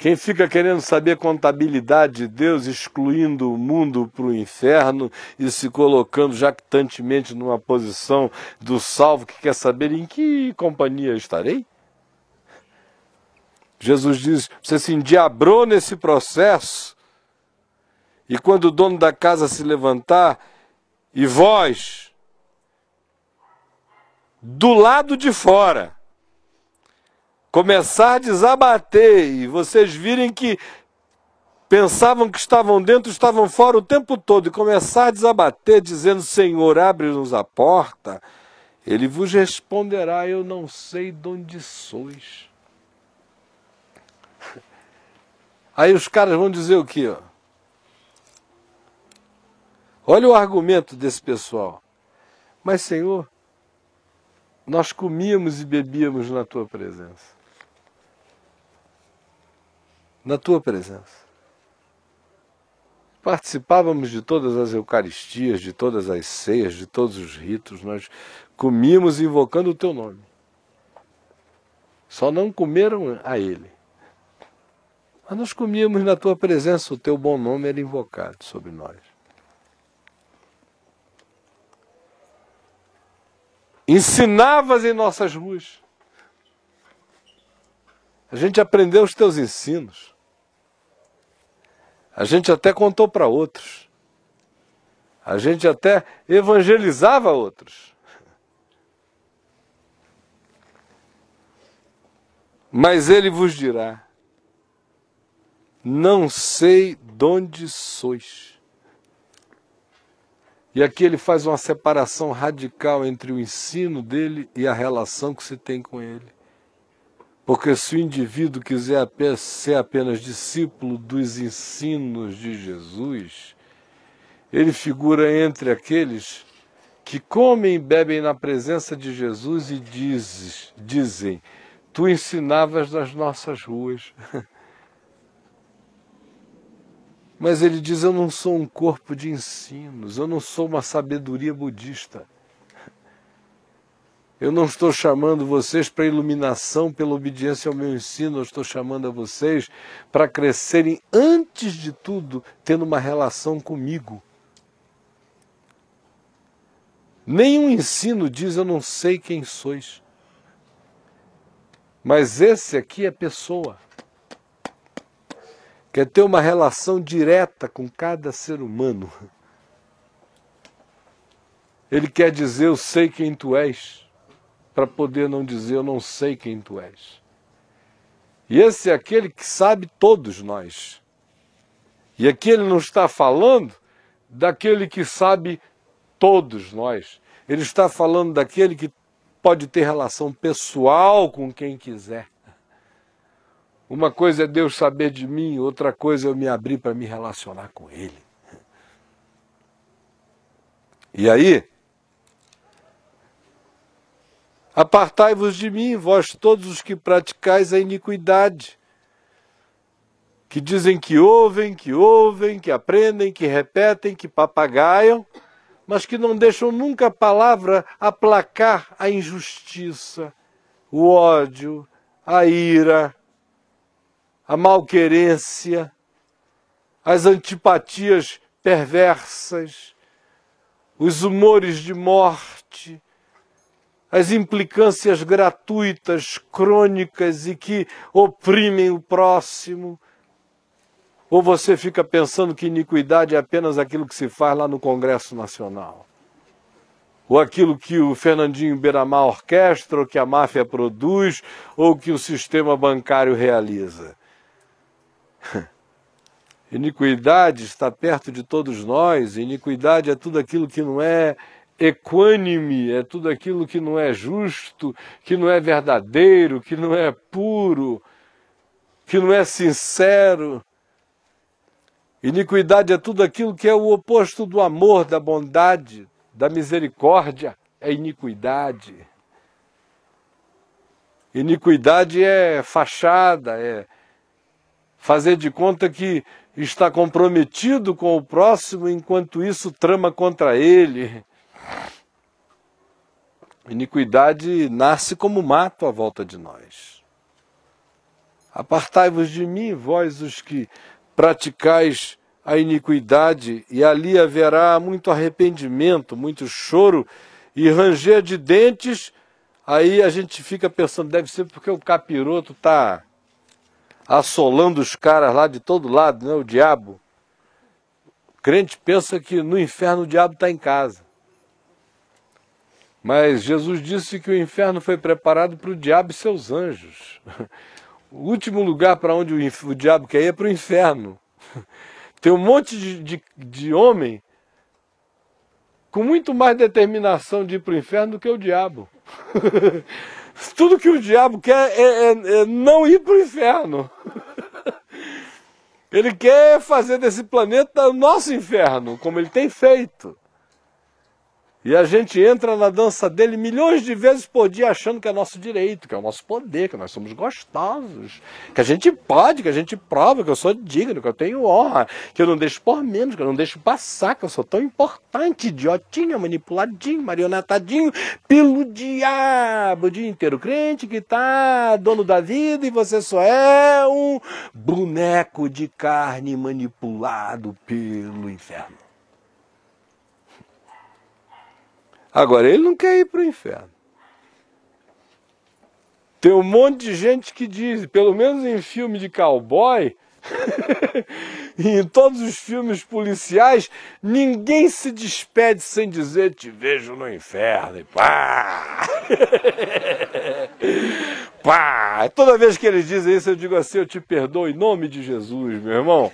quem fica querendo saber contabilidade de Deus, excluindo o mundo para o inferno e se colocando jactantemente numa posição do salvo que quer saber em que companhia estarei? Jesus diz: você se endiabrou nesse processo. E quando o dono da casa se levantar, e vós, do lado de fora, começar a desabater e vocês virem que pensavam que estavam dentro, estavam fora o tempo todo, e começar a desabater, dizendo: Senhor, abre-nos a porta, ele vos responderá: Eu não sei de onde sois. [LAUGHS] Aí os caras vão dizer o quê? Ó? Olha o argumento desse pessoal. Mas, Senhor, nós comíamos e bebíamos na tua presença na tua presença. Participávamos de todas as Eucaristias, de todas as ceias, de todos os ritos, nós comíamos invocando o teu nome. Só não comeram a ele. Mas nós comíamos na tua presença, o teu bom nome era invocado sobre nós. Ensinavas em nossas ruas. A gente aprendeu os teus ensinos. A gente até contou para outros. A gente até evangelizava outros. Mas ele vos dirá: Não sei de onde sois. E aqui ele faz uma separação radical entre o ensino dele e a relação que se tem com ele. Porque se o indivíduo quiser ser apenas discípulo dos ensinos de Jesus, ele figura entre aqueles que comem e bebem na presença de Jesus e dizes, dizem: Tu ensinavas nas nossas ruas. [LAUGHS] Mas ele diz: Eu não sou um corpo de ensinos, eu não sou uma sabedoria budista. Eu não estou chamando vocês para iluminação pela obediência ao meu ensino, eu estou chamando a vocês para crescerem, antes de tudo, tendo uma relação comigo. Nenhum ensino diz eu não sei quem sois. Mas esse aqui é pessoa. Quer ter uma relação direta com cada ser humano. Ele quer dizer eu sei quem tu és para poder não dizer eu não sei quem tu és. E esse é aquele que sabe todos nós. E aqui ele não está falando daquele que sabe todos nós. Ele está falando daquele que pode ter relação pessoal com quem quiser. Uma coisa é Deus saber de mim, outra coisa é eu me abrir para me relacionar com Ele. E aí, Apartai-vos de mim, vós todos os que praticais a iniquidade, que dizem que ouvem, que ouvem, que aprendem, que repetem, que papagaiam, mas que não deixam nunca a palavra aplacar a injustiça, o ódio, a ira, a malquerência, as antipatias perversas, os humores de morte, as implicâncias gratuitas, crônicas e que oprimem o próximo? Ou você fica pensando que iniquidade é apenas aquilo que se faz lá no Congresso Nacional? Ou aquilo que o Fernandinho Beiramá orquestra, ou que a máfia produz, ou que o sistema bancário realiza? [LAUGHS] Iniquidade está perto de todos nós, iniquidade é tudo aquilo que não é equânime é tudo aquilo que não é justo, que não é verdadeiro, que não é puro, que não é sincero. Iniquidade é tudo aquilo que é o oposto do amor, da bondade, da misericórdia, é iniquidade. Iniquidade é fachada, é fazer de conta que está comprometido com o próximo enquanto isso trama contra ele. Iniquidade nasce como mato à volta de nós. Apartai-vos de mim, vós os que praticais a iniquidade, e ali haverá muito arrependimento, muito choro e ranger de dentes. Aí a gente fica pensando, deve ser porque o capiroto está assolando os caras lá de todo lado, né? o diabo. O crente pensa que no inferno o diabo está em casa. Mas Jesus disse que o inferno foi preparado para o diabo e seus anjos. O último lugar para onde o, o, diabo quer ir é para o inferno. [LAUGHS] Tem um monte de, de, de homem com muito mais determinação de ir para o inferno do que o diabo. [LAUGHS] Tudo que o diabo quer é, é, é não ir para o inferno. [LAUGHS] Ele quer fazer desse planeta o nosso inferno, como ele tem feito. E a gente entra na dança dele milhões de vezes por dia achando que é nosso direito, que é o nosso poder, que nós somos gostosos, que a gente pode, que a gente prova, que eu sou digno, que eu tenho honra, que eu não deixo por menos, que eu não deixo passar, que eu sou tão importante, idiotinha, manipuladinho, marionetadinho, pelo diabo o dia inteiro. Crente que tá dono da vida e você só é um boneco de carne manipulado pelo inferno. Agora, ele não quer ir para o inferno. Tem um monte de gente que diz, pelo menos em filme de cowboy, [LAUGHS] em todos os filmes policiais, ninguém se despede sem dizer te vejo no inferno. E pá! [LAUGHS] pá! Toda vez que eles dizem isso, eu digo assim: eu te perdoo em nome de Jesus, meu irmão.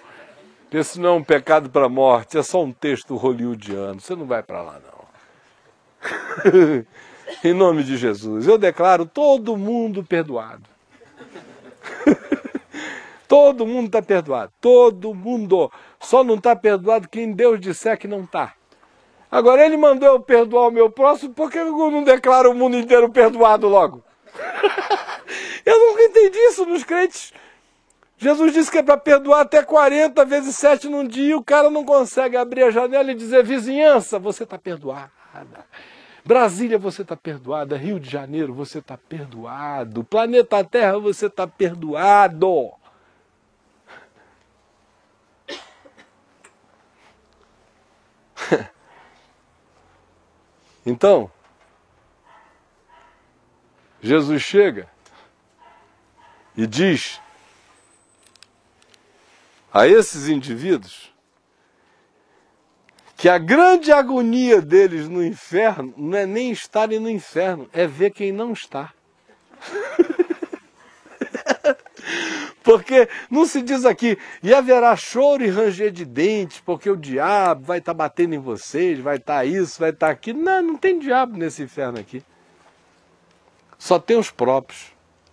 Isso não é um pecado para a morte, é só um texto hollywoodiano. Você não vai para lá, não. [LAUGHS] em nome de Jesus. Eu declaro todo mundo perdoado. [LAUGHS] todo mundo está perdoado. Todo mundo. Só não está perdoado quem Deus disser que não está. Agora ele mandou eu perdoar o meu próximo, por que eu não declaro o mundo inteiro perdoado logo? [LAUGHS] eu nunca entendi isso nos crentes. Jesus disse que é para perdoar até 40 vezes 7 num dia, e o cara não consegue abrir a janela e dizer, vizinhança, você está perdoada. Brasília, você está perdoada. Rio de Janeiro, você está perdoado. Planeta Terra, você está perdoado. [LAUGHS] Então, Jesus chega e diz a esses indivíduos que a grande agonia deles no inferno não é nem estarem no inferno, é ver quem não está. [LAUGHS] Porque não se diz aqui, e haverá choro e ranger de dentes, porque o diabo vai estar tá batendo em vocês, vai estar tá isso, vai estar tá aquilo. Não, não tem diabo nesse inferno aqui. Só tem os próprios.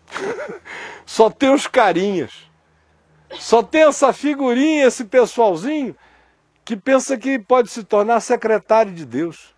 [LAUGHS] Só tem os carinhas. Só tem essa figurinha, esse pessoalzinho que pensa que pode se tornar secretário de Deus.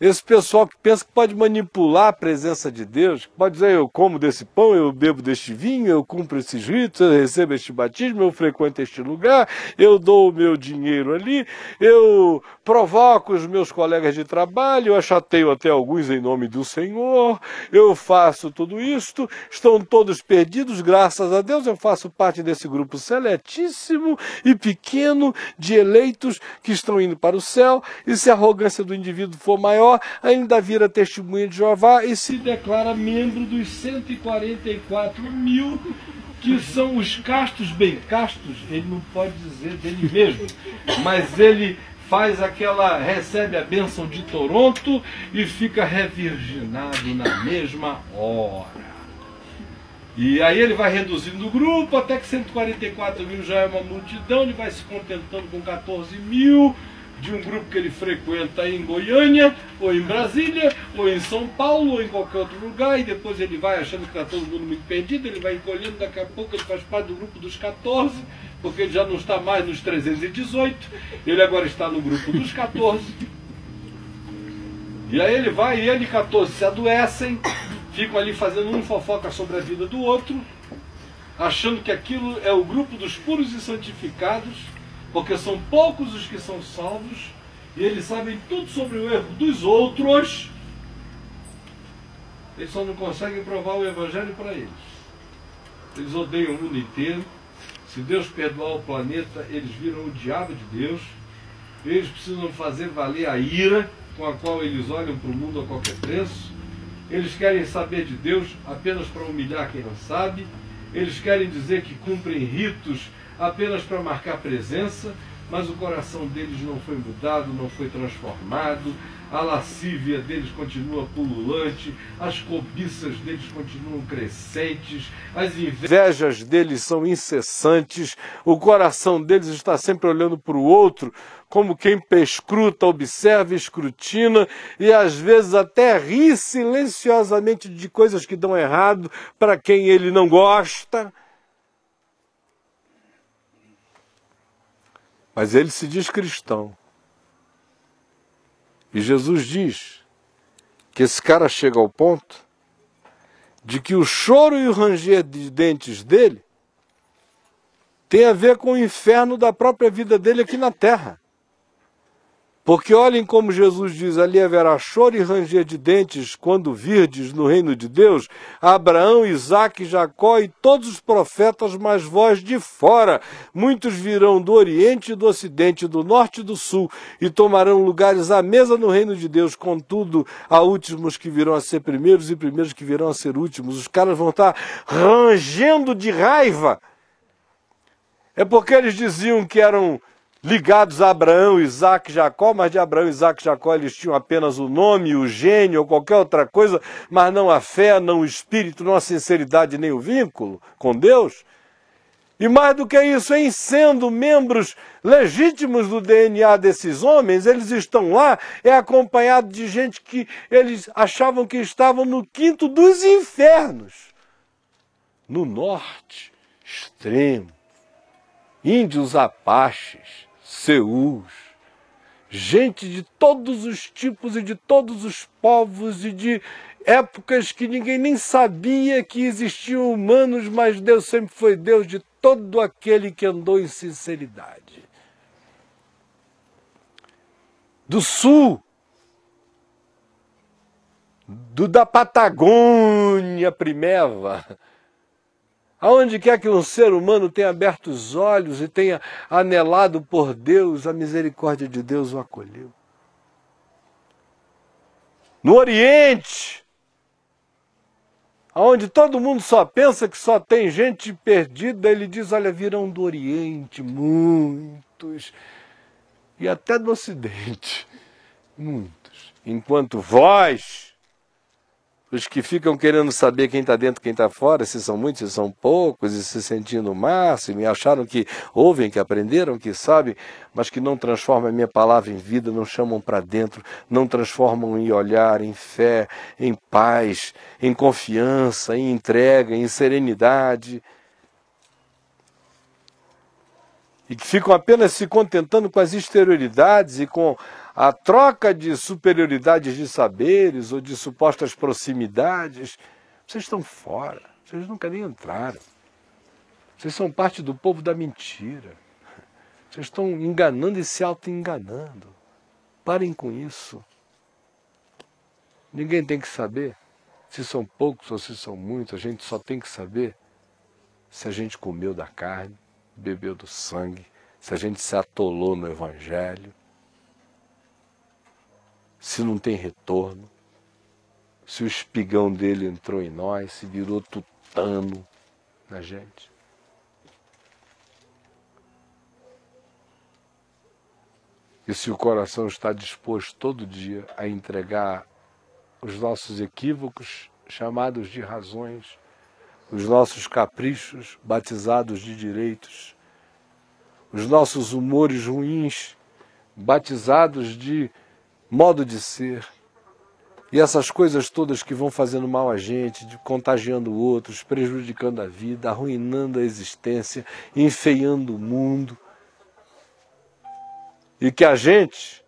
Esse pessoal que pensa que pode manipular a presença de Deus, que pode dizer eu como desse pão, eu bebo deste vinho, eu cumpro esses ritos, eu recebo este batismo, eu frequento este lugar, eu dou o meu dinheiro ali, eu provoco os meus colegas de trabalho, eu achateio até alguns em nome do Senhor, eu faço tudo isto, estão todos perdidos, graças a Deus eu faço parte desse grupo seletíssimo e pequeno de eleitos que estão indo para o céu, e se a arrogância do indivíduo for maior, ainda vira testemunha de Jeová e se declara membro dos 144 mil que são os castos bem castos, ele não pode dizer dele mesmo, mas ele faz aquela, recebe a bênção de Toronto e fica revirginado na mesma hora. E aí ele vai reduzindo o grupo, até que 144 mil já é uma multidão, ele vai se contentando com 14 mil, de um grupo que ele frequenta em Goiânia, ou em Brasília, ou em São Paulo, ou em qualquer outro lugar, e depois ele vai achando que está todo mundo muito perdido, ele vai encolhendo, daqui a pouco ele faz parte do grupo dos 14, porque ele já não está mais nos 318, ele agora está no grupo dos 14. E aí ele vai e ele 14 se adoecem, ficam ali fazendo um fofoca sobre a vida do outro, achando que aquilo é o grupo dos puros e santificados, porque são poucos os que são salvos e eles sabem tudo sobre o erro dos outros, eles só não conseguem provar o Evangelho para eles. Eles odeiam o mundo inteiro. Se Deus perdoar o planeta, eles viram o diabo de Deus. Eles precisam fazer valer a ira com a qual eles olham para o mundo a qualquer preço. Eles querem saber de Deus apenas para humilhar quem não sabe. Eles querem dizer que cumprem ritos apenas para marcar presença, mas o coração deles não foi mudado, não foi transformado, a lascívia deles continua pululante, as cobiças deles continuam crescentes, as invejas deles são incessantes, o coração deles está sempre olhando para o outro, como quem pescruta, observa, escrutina e às vezes até ri silenciosamente de coisas que dão errado para quem ele não gosta. mas ele se diz cristão. E Jesus diz que esse cara chega ao ponto de que o choro e o ranger de dentes dele tem a ver com o inferno da própria vida dele aqui na terra. Porque olhem como Jesus diz: ali haverá choro e ranger de dentes quando virdes no reino de Deus Abraão, Isaque, Jacó e todos os profetas, mas vós de fora. Muitos virão do Oriente e do Ocidente, do Norte e do Sul e tomarão lugares à mesa no reino de Deus. Contudo, há últimos que virão a ser primeiros e primeiros que virão a ser últimos. Os caras vão estar rangendo de raiva. É porque eles diziam que eram ligados a Abraão, Isaac e Jacó, mas de Abraão, Isaac e Jacó eles tinham apenas o nome, o gênio ou qualquer outra coisa, mas não a fé, não o espírito, não a sinceridade nem o vínculo com Deus. E mais do que isso, em sendo membros legítimos do DNA desses homens, eles estão lá, é acompanhado de gente que eles achavam que estavam no quinto dos infernos, no norte extremo, índios apaches, seus, gente de todos os tipos e de todos os povos e de épocas que ninguém nem sabia que existiam humanos, mas Deus sempre foi Deus de todo aquele que andou em sinceridade. Do sul, do da Patagônia Primeva, Aonde quer que um ser humano tenha aberto os olhos e tenha anelado por Deus, a misericórdia de Deus o acolheu. No Oriente, aonde todo mundo só pensa que só tem gente perdida, ele diz: olha, virão do Oriente muitos, e até do Ocidente [LAUGHS] muitos. Enquanto vós, os que ficam querendo saber quem está dentro, quem está fora, se são muitos, se são poucos, e se sentindo máximo, e acharam que ouvem, que aprenderam, que sabem, mas que não transformam a minha palavra em vida, não chamam para dentro, não transformam em olhar, em fé, em paz, em confiança, em entrega, em serenidade. E que ficam apenas se contentando com as exterioridades e com a troca de superioridades de saberes ou de supostas proximidades, vocês estão fora, vocês nunca nem entraram. Vocês são parte do povo da mentira. Vocês estão enganando e se auto-enganando. Parem com isso. Ninguém tem que saber se são poucos ou se são muitos, a gente só tem que saber se a gente comeu da carne, bebeu do sangue, se a gente se atolou no Evangelho, se não tem retorno, se o espigão dele entrou em nós, se virou tutano na gente. E se o coração está disposto todo dia a entregar os nossos equívocos, chamados de razões, os nossos caprichos, batizados de direitos, os nossos humores ruins, batizados de modo de ser. E essas coisas todas que vão fazendo mal a gente, contagiando outros, prejudicando a vida, arruinando a existência, enfeiando o mundo. E que a gente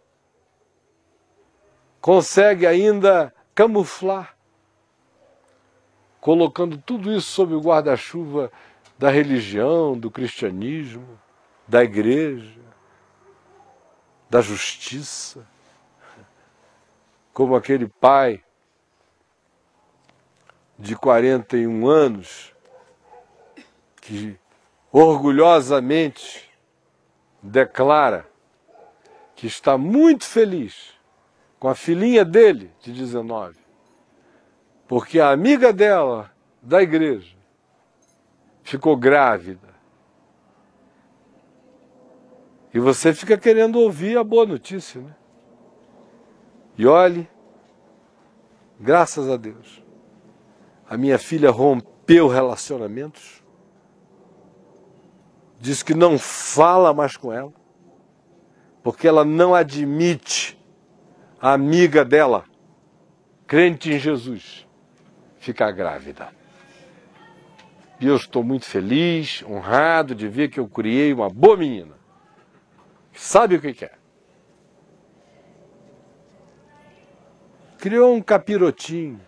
consegue ainda camuflar, colocando tudo isso sob o guarda-chuva da religião, do cristianismo, da igreja, da justiça como aquele pai de 41 anos que orgulhosamente declara que está muito feliz com a filhinha dele, de 19, porque a amiga dela, da igreja, ficou grávida. E você fica querendo ouvir a boa notícia, né? E olhe, graças a Deus, a minha filha rompeu relacionamentos, diz que não fala mais com ela, porque ela não admite a amiga dela, crente em Jesus, ficar grávida. E eu estou muito feliz, honrado de ver que eu criei uma boa menina. Sabe o que quer. É. criou um capirotinho.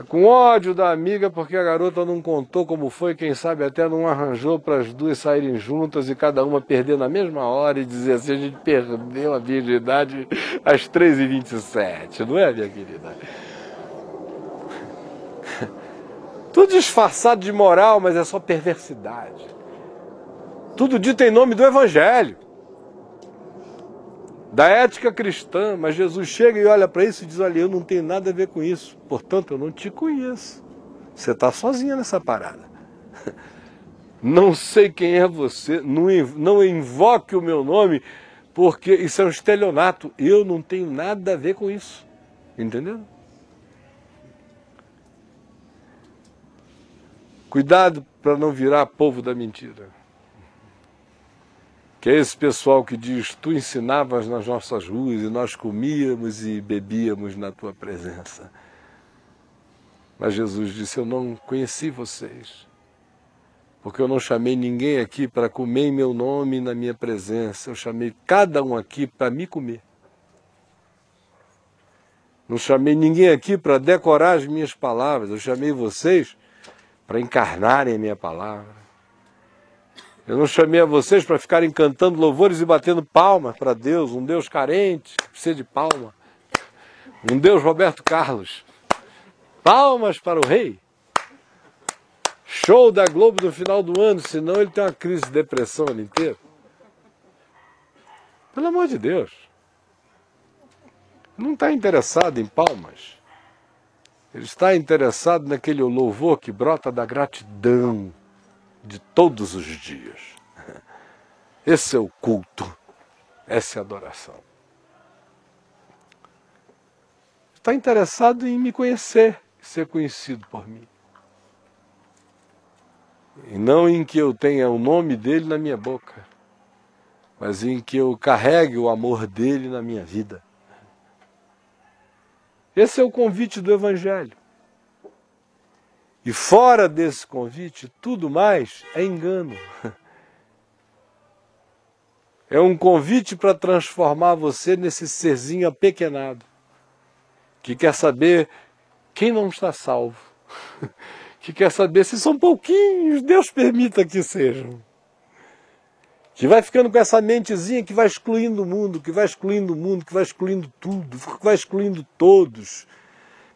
É com ódio da amiga, porque a garota não contou como foi, quem sabe até não arranjou para as duas saírem juntas e cada uma perder na mesma hora e dizer assim: a gente perdeu a virgindade às 3h27, não é, minha querida? [LAUGHS] Tudo disfarçado de moral, mas é só perversidade. Tudo dito em nome do Evangelho da ética cristã, mas Jesus chega e olha para isso e diz: Olha, eu não tenho nada a ver com isso, portanto eu não te conheço. Você está sozinha nessa parada. [LAUGHS] Não sei quem é você, não invoque o meu nome, porque isso é um estelionato. Eu não tenho nada a ver com isso. Entendeu? Cuidado para não virar povo da mentira que é esse pessoal que diz: Tu ensinavas nas nossas ruas e nós comíamos e bebíamos na tua presença. Mas Jesus disse: Eu não conheci vocês, porque eu não chamei ninguém aqui para comer em meu nome e na minha presença, eu chamei cada um aqui para me comer. Não chamei ninguém aqui para decorar as minhas palavras, eu chamei vocês para encarnarem a minha palavra eu não chamei a vocês para ficarem cantando louvores e batendo palmas para Deus, um Deus carente, que precisa de palma. Um Deus Roberto Carlos. Palmas para o rei. Show da Globo no final do ano, senão ele tem uma crise de depressão ali inteiro. Pelo amor de Deus. Não está interessado em palmas. Ele está interessado naquele louvor que brota da gratidão de todos os dias. Esse é o culto, essa é a adoração. Está interessado em me conhecer, ser conhecido por mim. E não em que eu tenha o nome dele na minha boca, mas em que eu carregue o amor dele na minha vida. Esse é o convite do Evangelho. E fora desse convite, tudo mais é engano. [LAUGHS] É um convite para transformar você nesse serzinho apequenado, que quer saber quem não está salvo, [LAUGHS] que quer saber se são pouquinhos, Deus permita que sejam. Que vai ficando com essa mentezinha que vai excluindo o mundo, que vai excluindo o mundo, que vai excluindo tudo, que vai excluindo todos,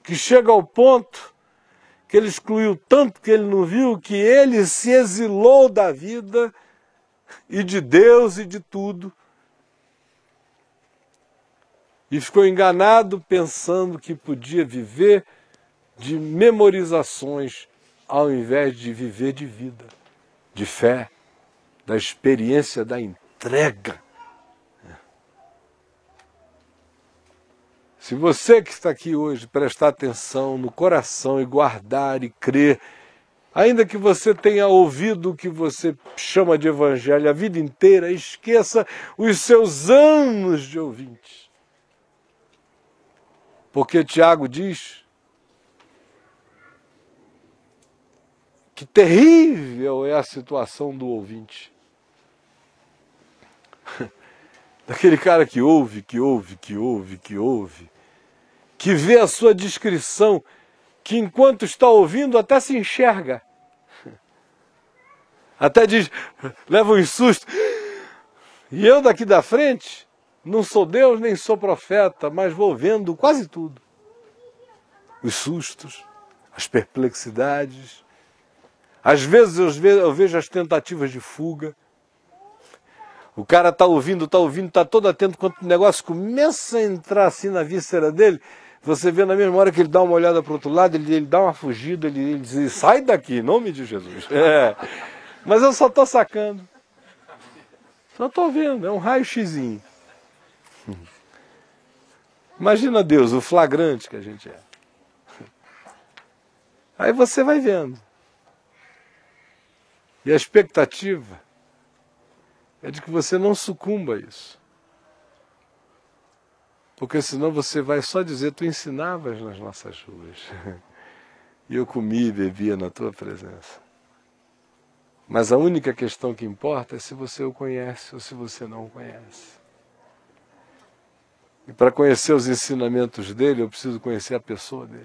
que chega ao ponto que ele excluiu tanto que ele não viu, que ele se exilou da vida e de Deus e de tudo. E ficou enganado pensando que podia viver de memorizações ao invés de viver de vida, de fé, da experiência da entrega Se você que está aqui hoje prestar atenção no coração e guardar e crer, ainda que você tenha ouvido o que você chama de evangelho a vida inteira, esqueça os seus anos de ouvinte. Porque Tiago diz que terrível é a situação do ouvinte. [LAUGHS] Daquele cara que ouve, que ouve, que ouve, que ouve que vê a sua descrição, que enquanto está ouvindo até se enxerga. [LAUGHS] Até diz, leva um susto. E eu daqui da frente, não sou Deus nem sou profeta, mas vou vendo quase tudo. Os sustos, as perplexidades. Às vezes eu vejo as tentativas de fuga. O cara está ouvindo, está ouvindo, está todo atento, quando o negócio começa a entrar assim na víscera dele, você vê na mesma hora que ele dá uma olhada para o outro lado, ele, ele dá uma fugida, ele, ele diz: sai daqui, em nome de Jesus. [LAUGHS] É. Mas eu só estou sacando. Só estou vendo, é um raio-xizinho. Imagina Deus, o flagrante que a gente é. Aí você vai vendo. E a expectativa é de que você não sucumba a isso porque senão você vai só dizer: Tu ensinavas nas nossas ruas. [LAUGHS] E eu comi e bebia na tua presença. Mas a única questão que importa é se você o conhece ou se você não o conhece. E para conhecer os ensinamentos dele, eu preciso conhecer a pessoa dele.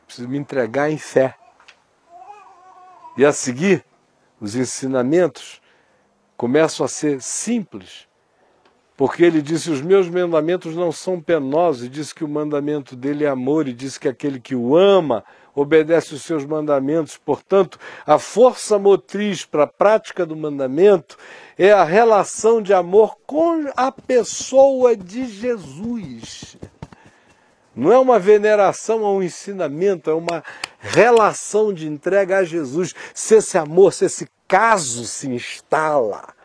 Eu preciso me entregar em fé. E a seguir, os ensinamentos começam a ser simples porque ele disse: Os meus mandamentos não são penosos, e disse que o mandamento dele é amor, e disse que aquele que o ama obedece os seus mandamentos. Portanto, a força motriz para a prática do mandamento é a relação de amor com a pessoa de Jesus. Não é uma veneração a um ensinamento, é uma relação de entrega a Jesus. Se esse amor, se esse caso se instala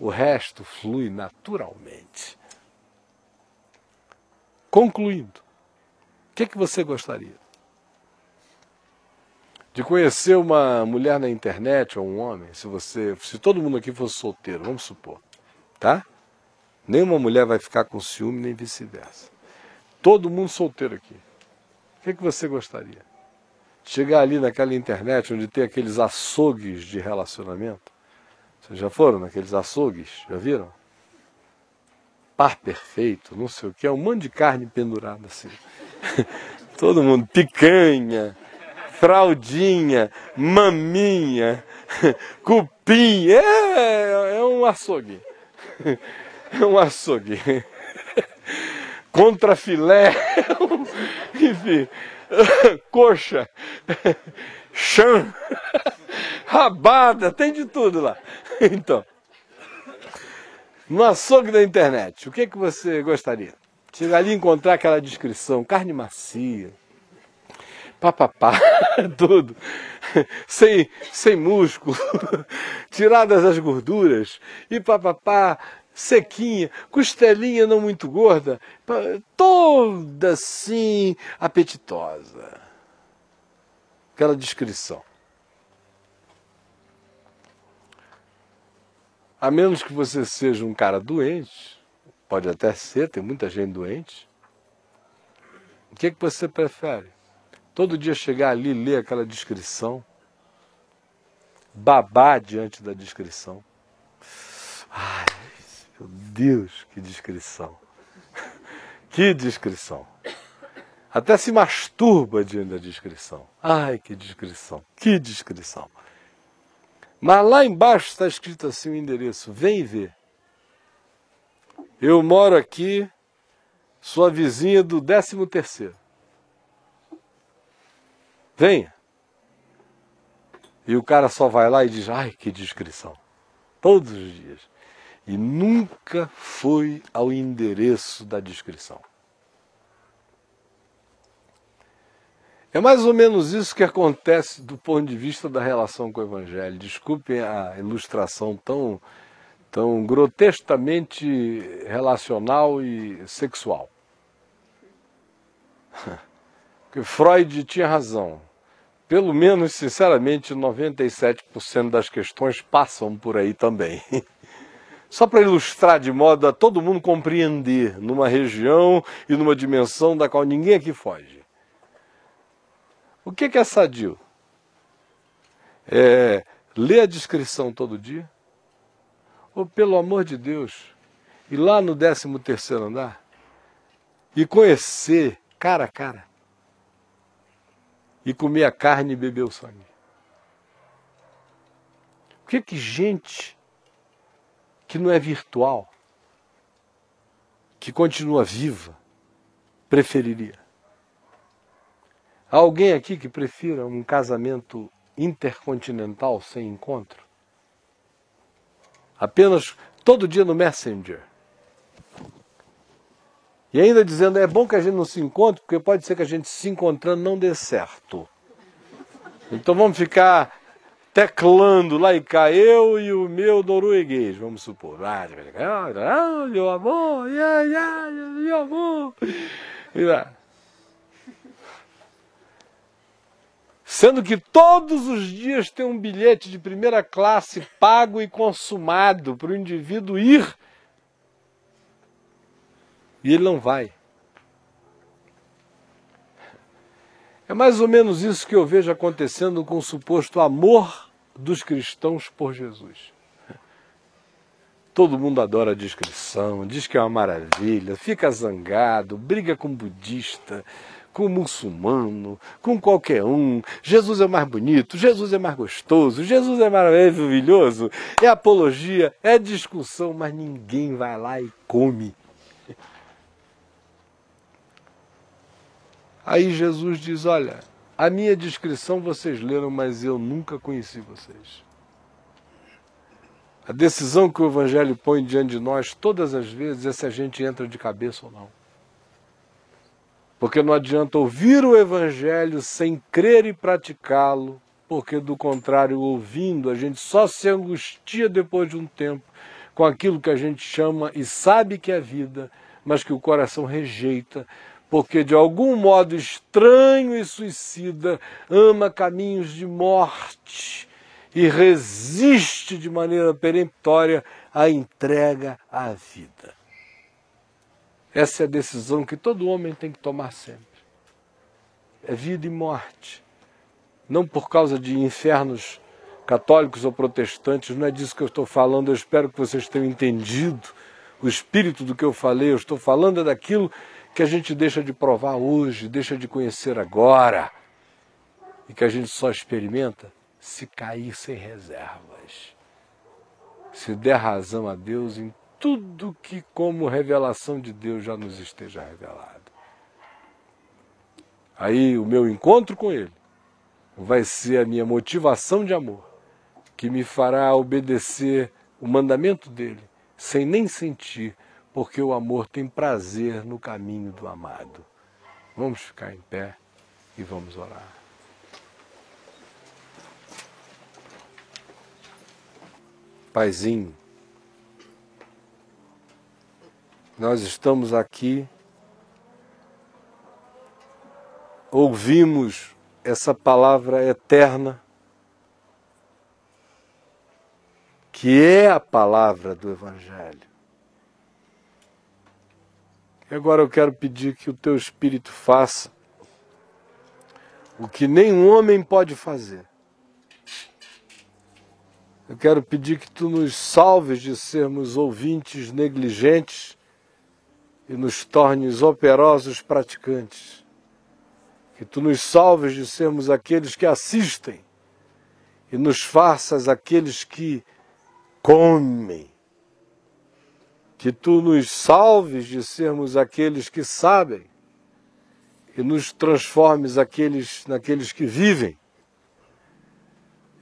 o resto flui naturalmente. Concluindo, o que, é que você gostaria? De conhecer uma mulher na internet ou um homem, se você, se todo mundo aqui fosse solteiro, vamos supor, tá? Nenhuma mulher vai ficar com ciúme nem vice-versa. Todo mundo solteiro aqui. O que, é que você gostaria? Chegar ali naquela internet onde tem aqueles açougues de relacionamento vocês já foram naqueles açougues? Já viram? Par perfeito, não sei o que, é um monte de carne pendurada assim. [LAUGHS] Todo mundo, picanha, fraldinha, maminha, [LAUGHS] cupim, é, é um açougue. [LAUGHS] É um açougue. Contra filé, enfim, coxa, chão, rabada, tem de tudo lá. [LAUGHS] então, no açougue da internet, o que, é que você gostaria? Chegar ali e encontrar aquela descrição, carne macia, papapá, [LAUGHS] tudo, sem, sem músculo, [LAUGHS] tiradas as gorduras, e papapá, sequinha, costelinha não muito gorda, toda assim apetitosa. Aquela descrição. A menos que você seja um cara doente, pode até ser, tem muita gente doente. O que, é que você prefere? Todo dia chegar ali e ler aquela descrição, babar diante da descrição. Ai, meu Deus, que descrição! [LAUGHS] Que descrição! Até se masturba diante da descrição. Ai, que descrição! Que descrição! Mas lá embaixo está escrito assim o endereço. Vem ver. Eu moro aqui, sua vizinha do 13 terceiro. Venha. E o cara só vai lá e diz, ai, que descrição. Todos os dias. E nunca foi ao endereço da descrição. É mais ou menos isso que acontece do ponto de vista da relação com o Evangelho. Desculpem a ilustração tão, tão grotescamente relacional e sexual. [LAUGHS] Porque Freud tinha razão. Pelo menos, sinceramente, 97% das questões passam por aí também. [LAUGHS] Só para ilustrar de modo a todo mundo compreender numa região e numa dimensão da qual ninguém aqui foge. O que, que é sadio? É ler a descrição todo dia? Ou, pelo amor de Deus, ir lá no 13 terceiro andar e conhecer cara a cara e comer a carne e beber o sangue? O que que gente que não é virtual, que continua viva, preferiria? Há alguém aqui que prefira um casamento intercontinental sem encontro? Apenas todo dia no Messenger. E ainda dizendo, é bom que a gente não se encontre, porque pode ser que a gente se encontrando não dê certo. Então vamos ficar teclando lá e cá, eu e o meu norueguês, vamos supor. ah, Meu amor, meu amor. E lá. sendo que todos os dias tem um bilhete de primeira classe pago e consumado para o indivíduo ir. E ele não vai. É mais ou menos isso que eu vejo acontecendo com o suposto amor dos cristãos por Jesus. Todo mundo adora a descrição, diz que é uma maravilha, fica zangado, briga com budista, com o muçulmano, com qualquer um. Jesus é mais bonito, Jesus é mais gostoso, Jesus é maravilhoso. É apologia, é discussão, mas ninguém vai lá e come. Aí Jesus diz: Olha, a minha descrição vocês leram, mas eu nunca conheci vocês. A decisão que o Evangelho põe diante de nós todas as vezes é se a gente entra de cabeça ou não. Porque não adianta ouvir o Evangelho sem crer e praticá-lo, porque do contrário, ouvindo, a gente só se angustia depois de um tempo com aquilo que a gente chama e sabe que é vida, mas que o coração rejeita, porque de algum modo estranho e suicida ama caminhos de morte e resiste de maneira peremptória à entrega à vida. Essa é a decisão que todo homem tem que tomar sempre. É vida e morte. Não por causa de infernos católicos ou protestantes, não é disso que eu estou falando. Eu espero que vocês tenham entendido o espírito do que eu falei. Eu estou falando é daquilo que a gente deixa de provar hoje, deixa de conhecer agora. E que a gente só experimenta se cair sem reservas. Se der razão a Deus em tudo que, como revelação de Deus, já nos esteja revelado. Aí o meu encontro com Ele vai ser a minha motivação de amor, que me fará obedecer o mandamento dele, sem nem sentir, porque o amor tem prazer no caminho do amado. Vamos ficar em pé e vamos orar. Paizinho, Nós estamos aqui, ouvimos essa palavra eterna, que é a palavra do Evangelho. E agora eu quero pedir que o teu Espírito faça o que nenhum homem pode fazer. Eu quero pedir que tu nos salves de sermos ouvintes negligentes e nos tornes operosos praticantes. Que tu nos salves de sermos aqueles que assistem e nos faças aqueles que comem. Que tu nos salves de sermos aqueles que sabem e nos transformes aqueles, naqueles que vivem.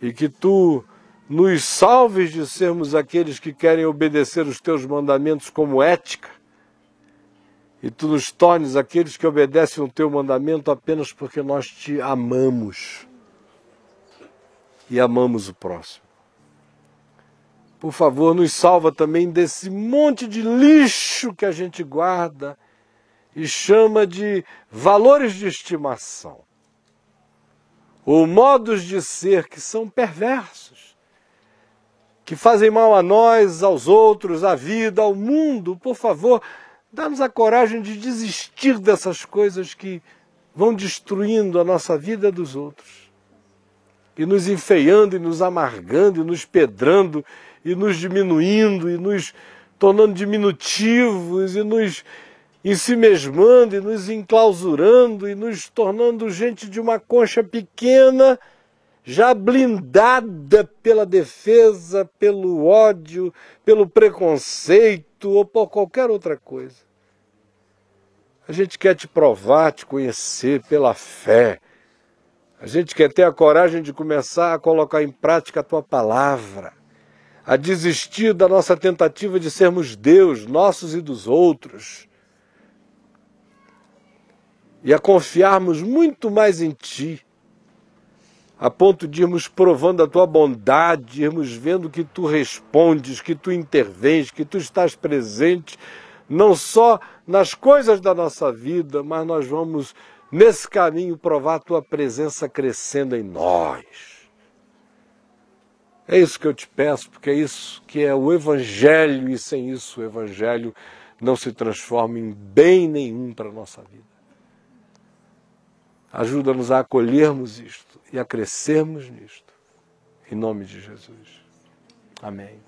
E que tu nos salves de sermos aqueles que querem obedecer os teus mandamentos como ética e tu nos tornes aqueles que obedecem o teu mandamento apenas porque nós te amamos e amamos o próximo. Por favor, nos salva também desse monte de lixo que a gente guarda e chama de valores de estimação, ou modos de ser que são perversos, que fazem mal a nós, aos outros, à vida, ao mundo. Por favor, Dá-nos a coragem de desistir dessas coisas que vão destruindo a nossa vida dos outros. E nos enfeiando, e nos amargando, e nos pedrando, e nos diminuindo, e nos tornando diminutivos, e nos ensimesmando, e nos enclausurando e nos tornando gente de uma concha pequena já blindada pela defesa, pelo ódio, pelo preconceito ou por qualquer outra coisa. A gente quer te provar, te conhecer pela fé. A gente quer ter a coragem de começar a colocar em prática a tua palavra, a desistir da nossa tentativa de sermos Deus, nossos e dos outros e a confiarmos muito mais em Ti, a ponto de irmos provando a tua bondade, irmos vendo que tu respondes, que tu intervens, que tu estás presente, não só nas coisas da nossa vida, mas nós vamos, nesse caminho, provar a tua presença crescendo em nós. É isso que eu te peço, porque é isso que é o Evangelho, e sem isso o Evangelho não se transforma em bem nenhum para a nossa vida. Ajuda-nos a acolhermos isto e a crescermos nisto. Em nome de Jesus. Amém.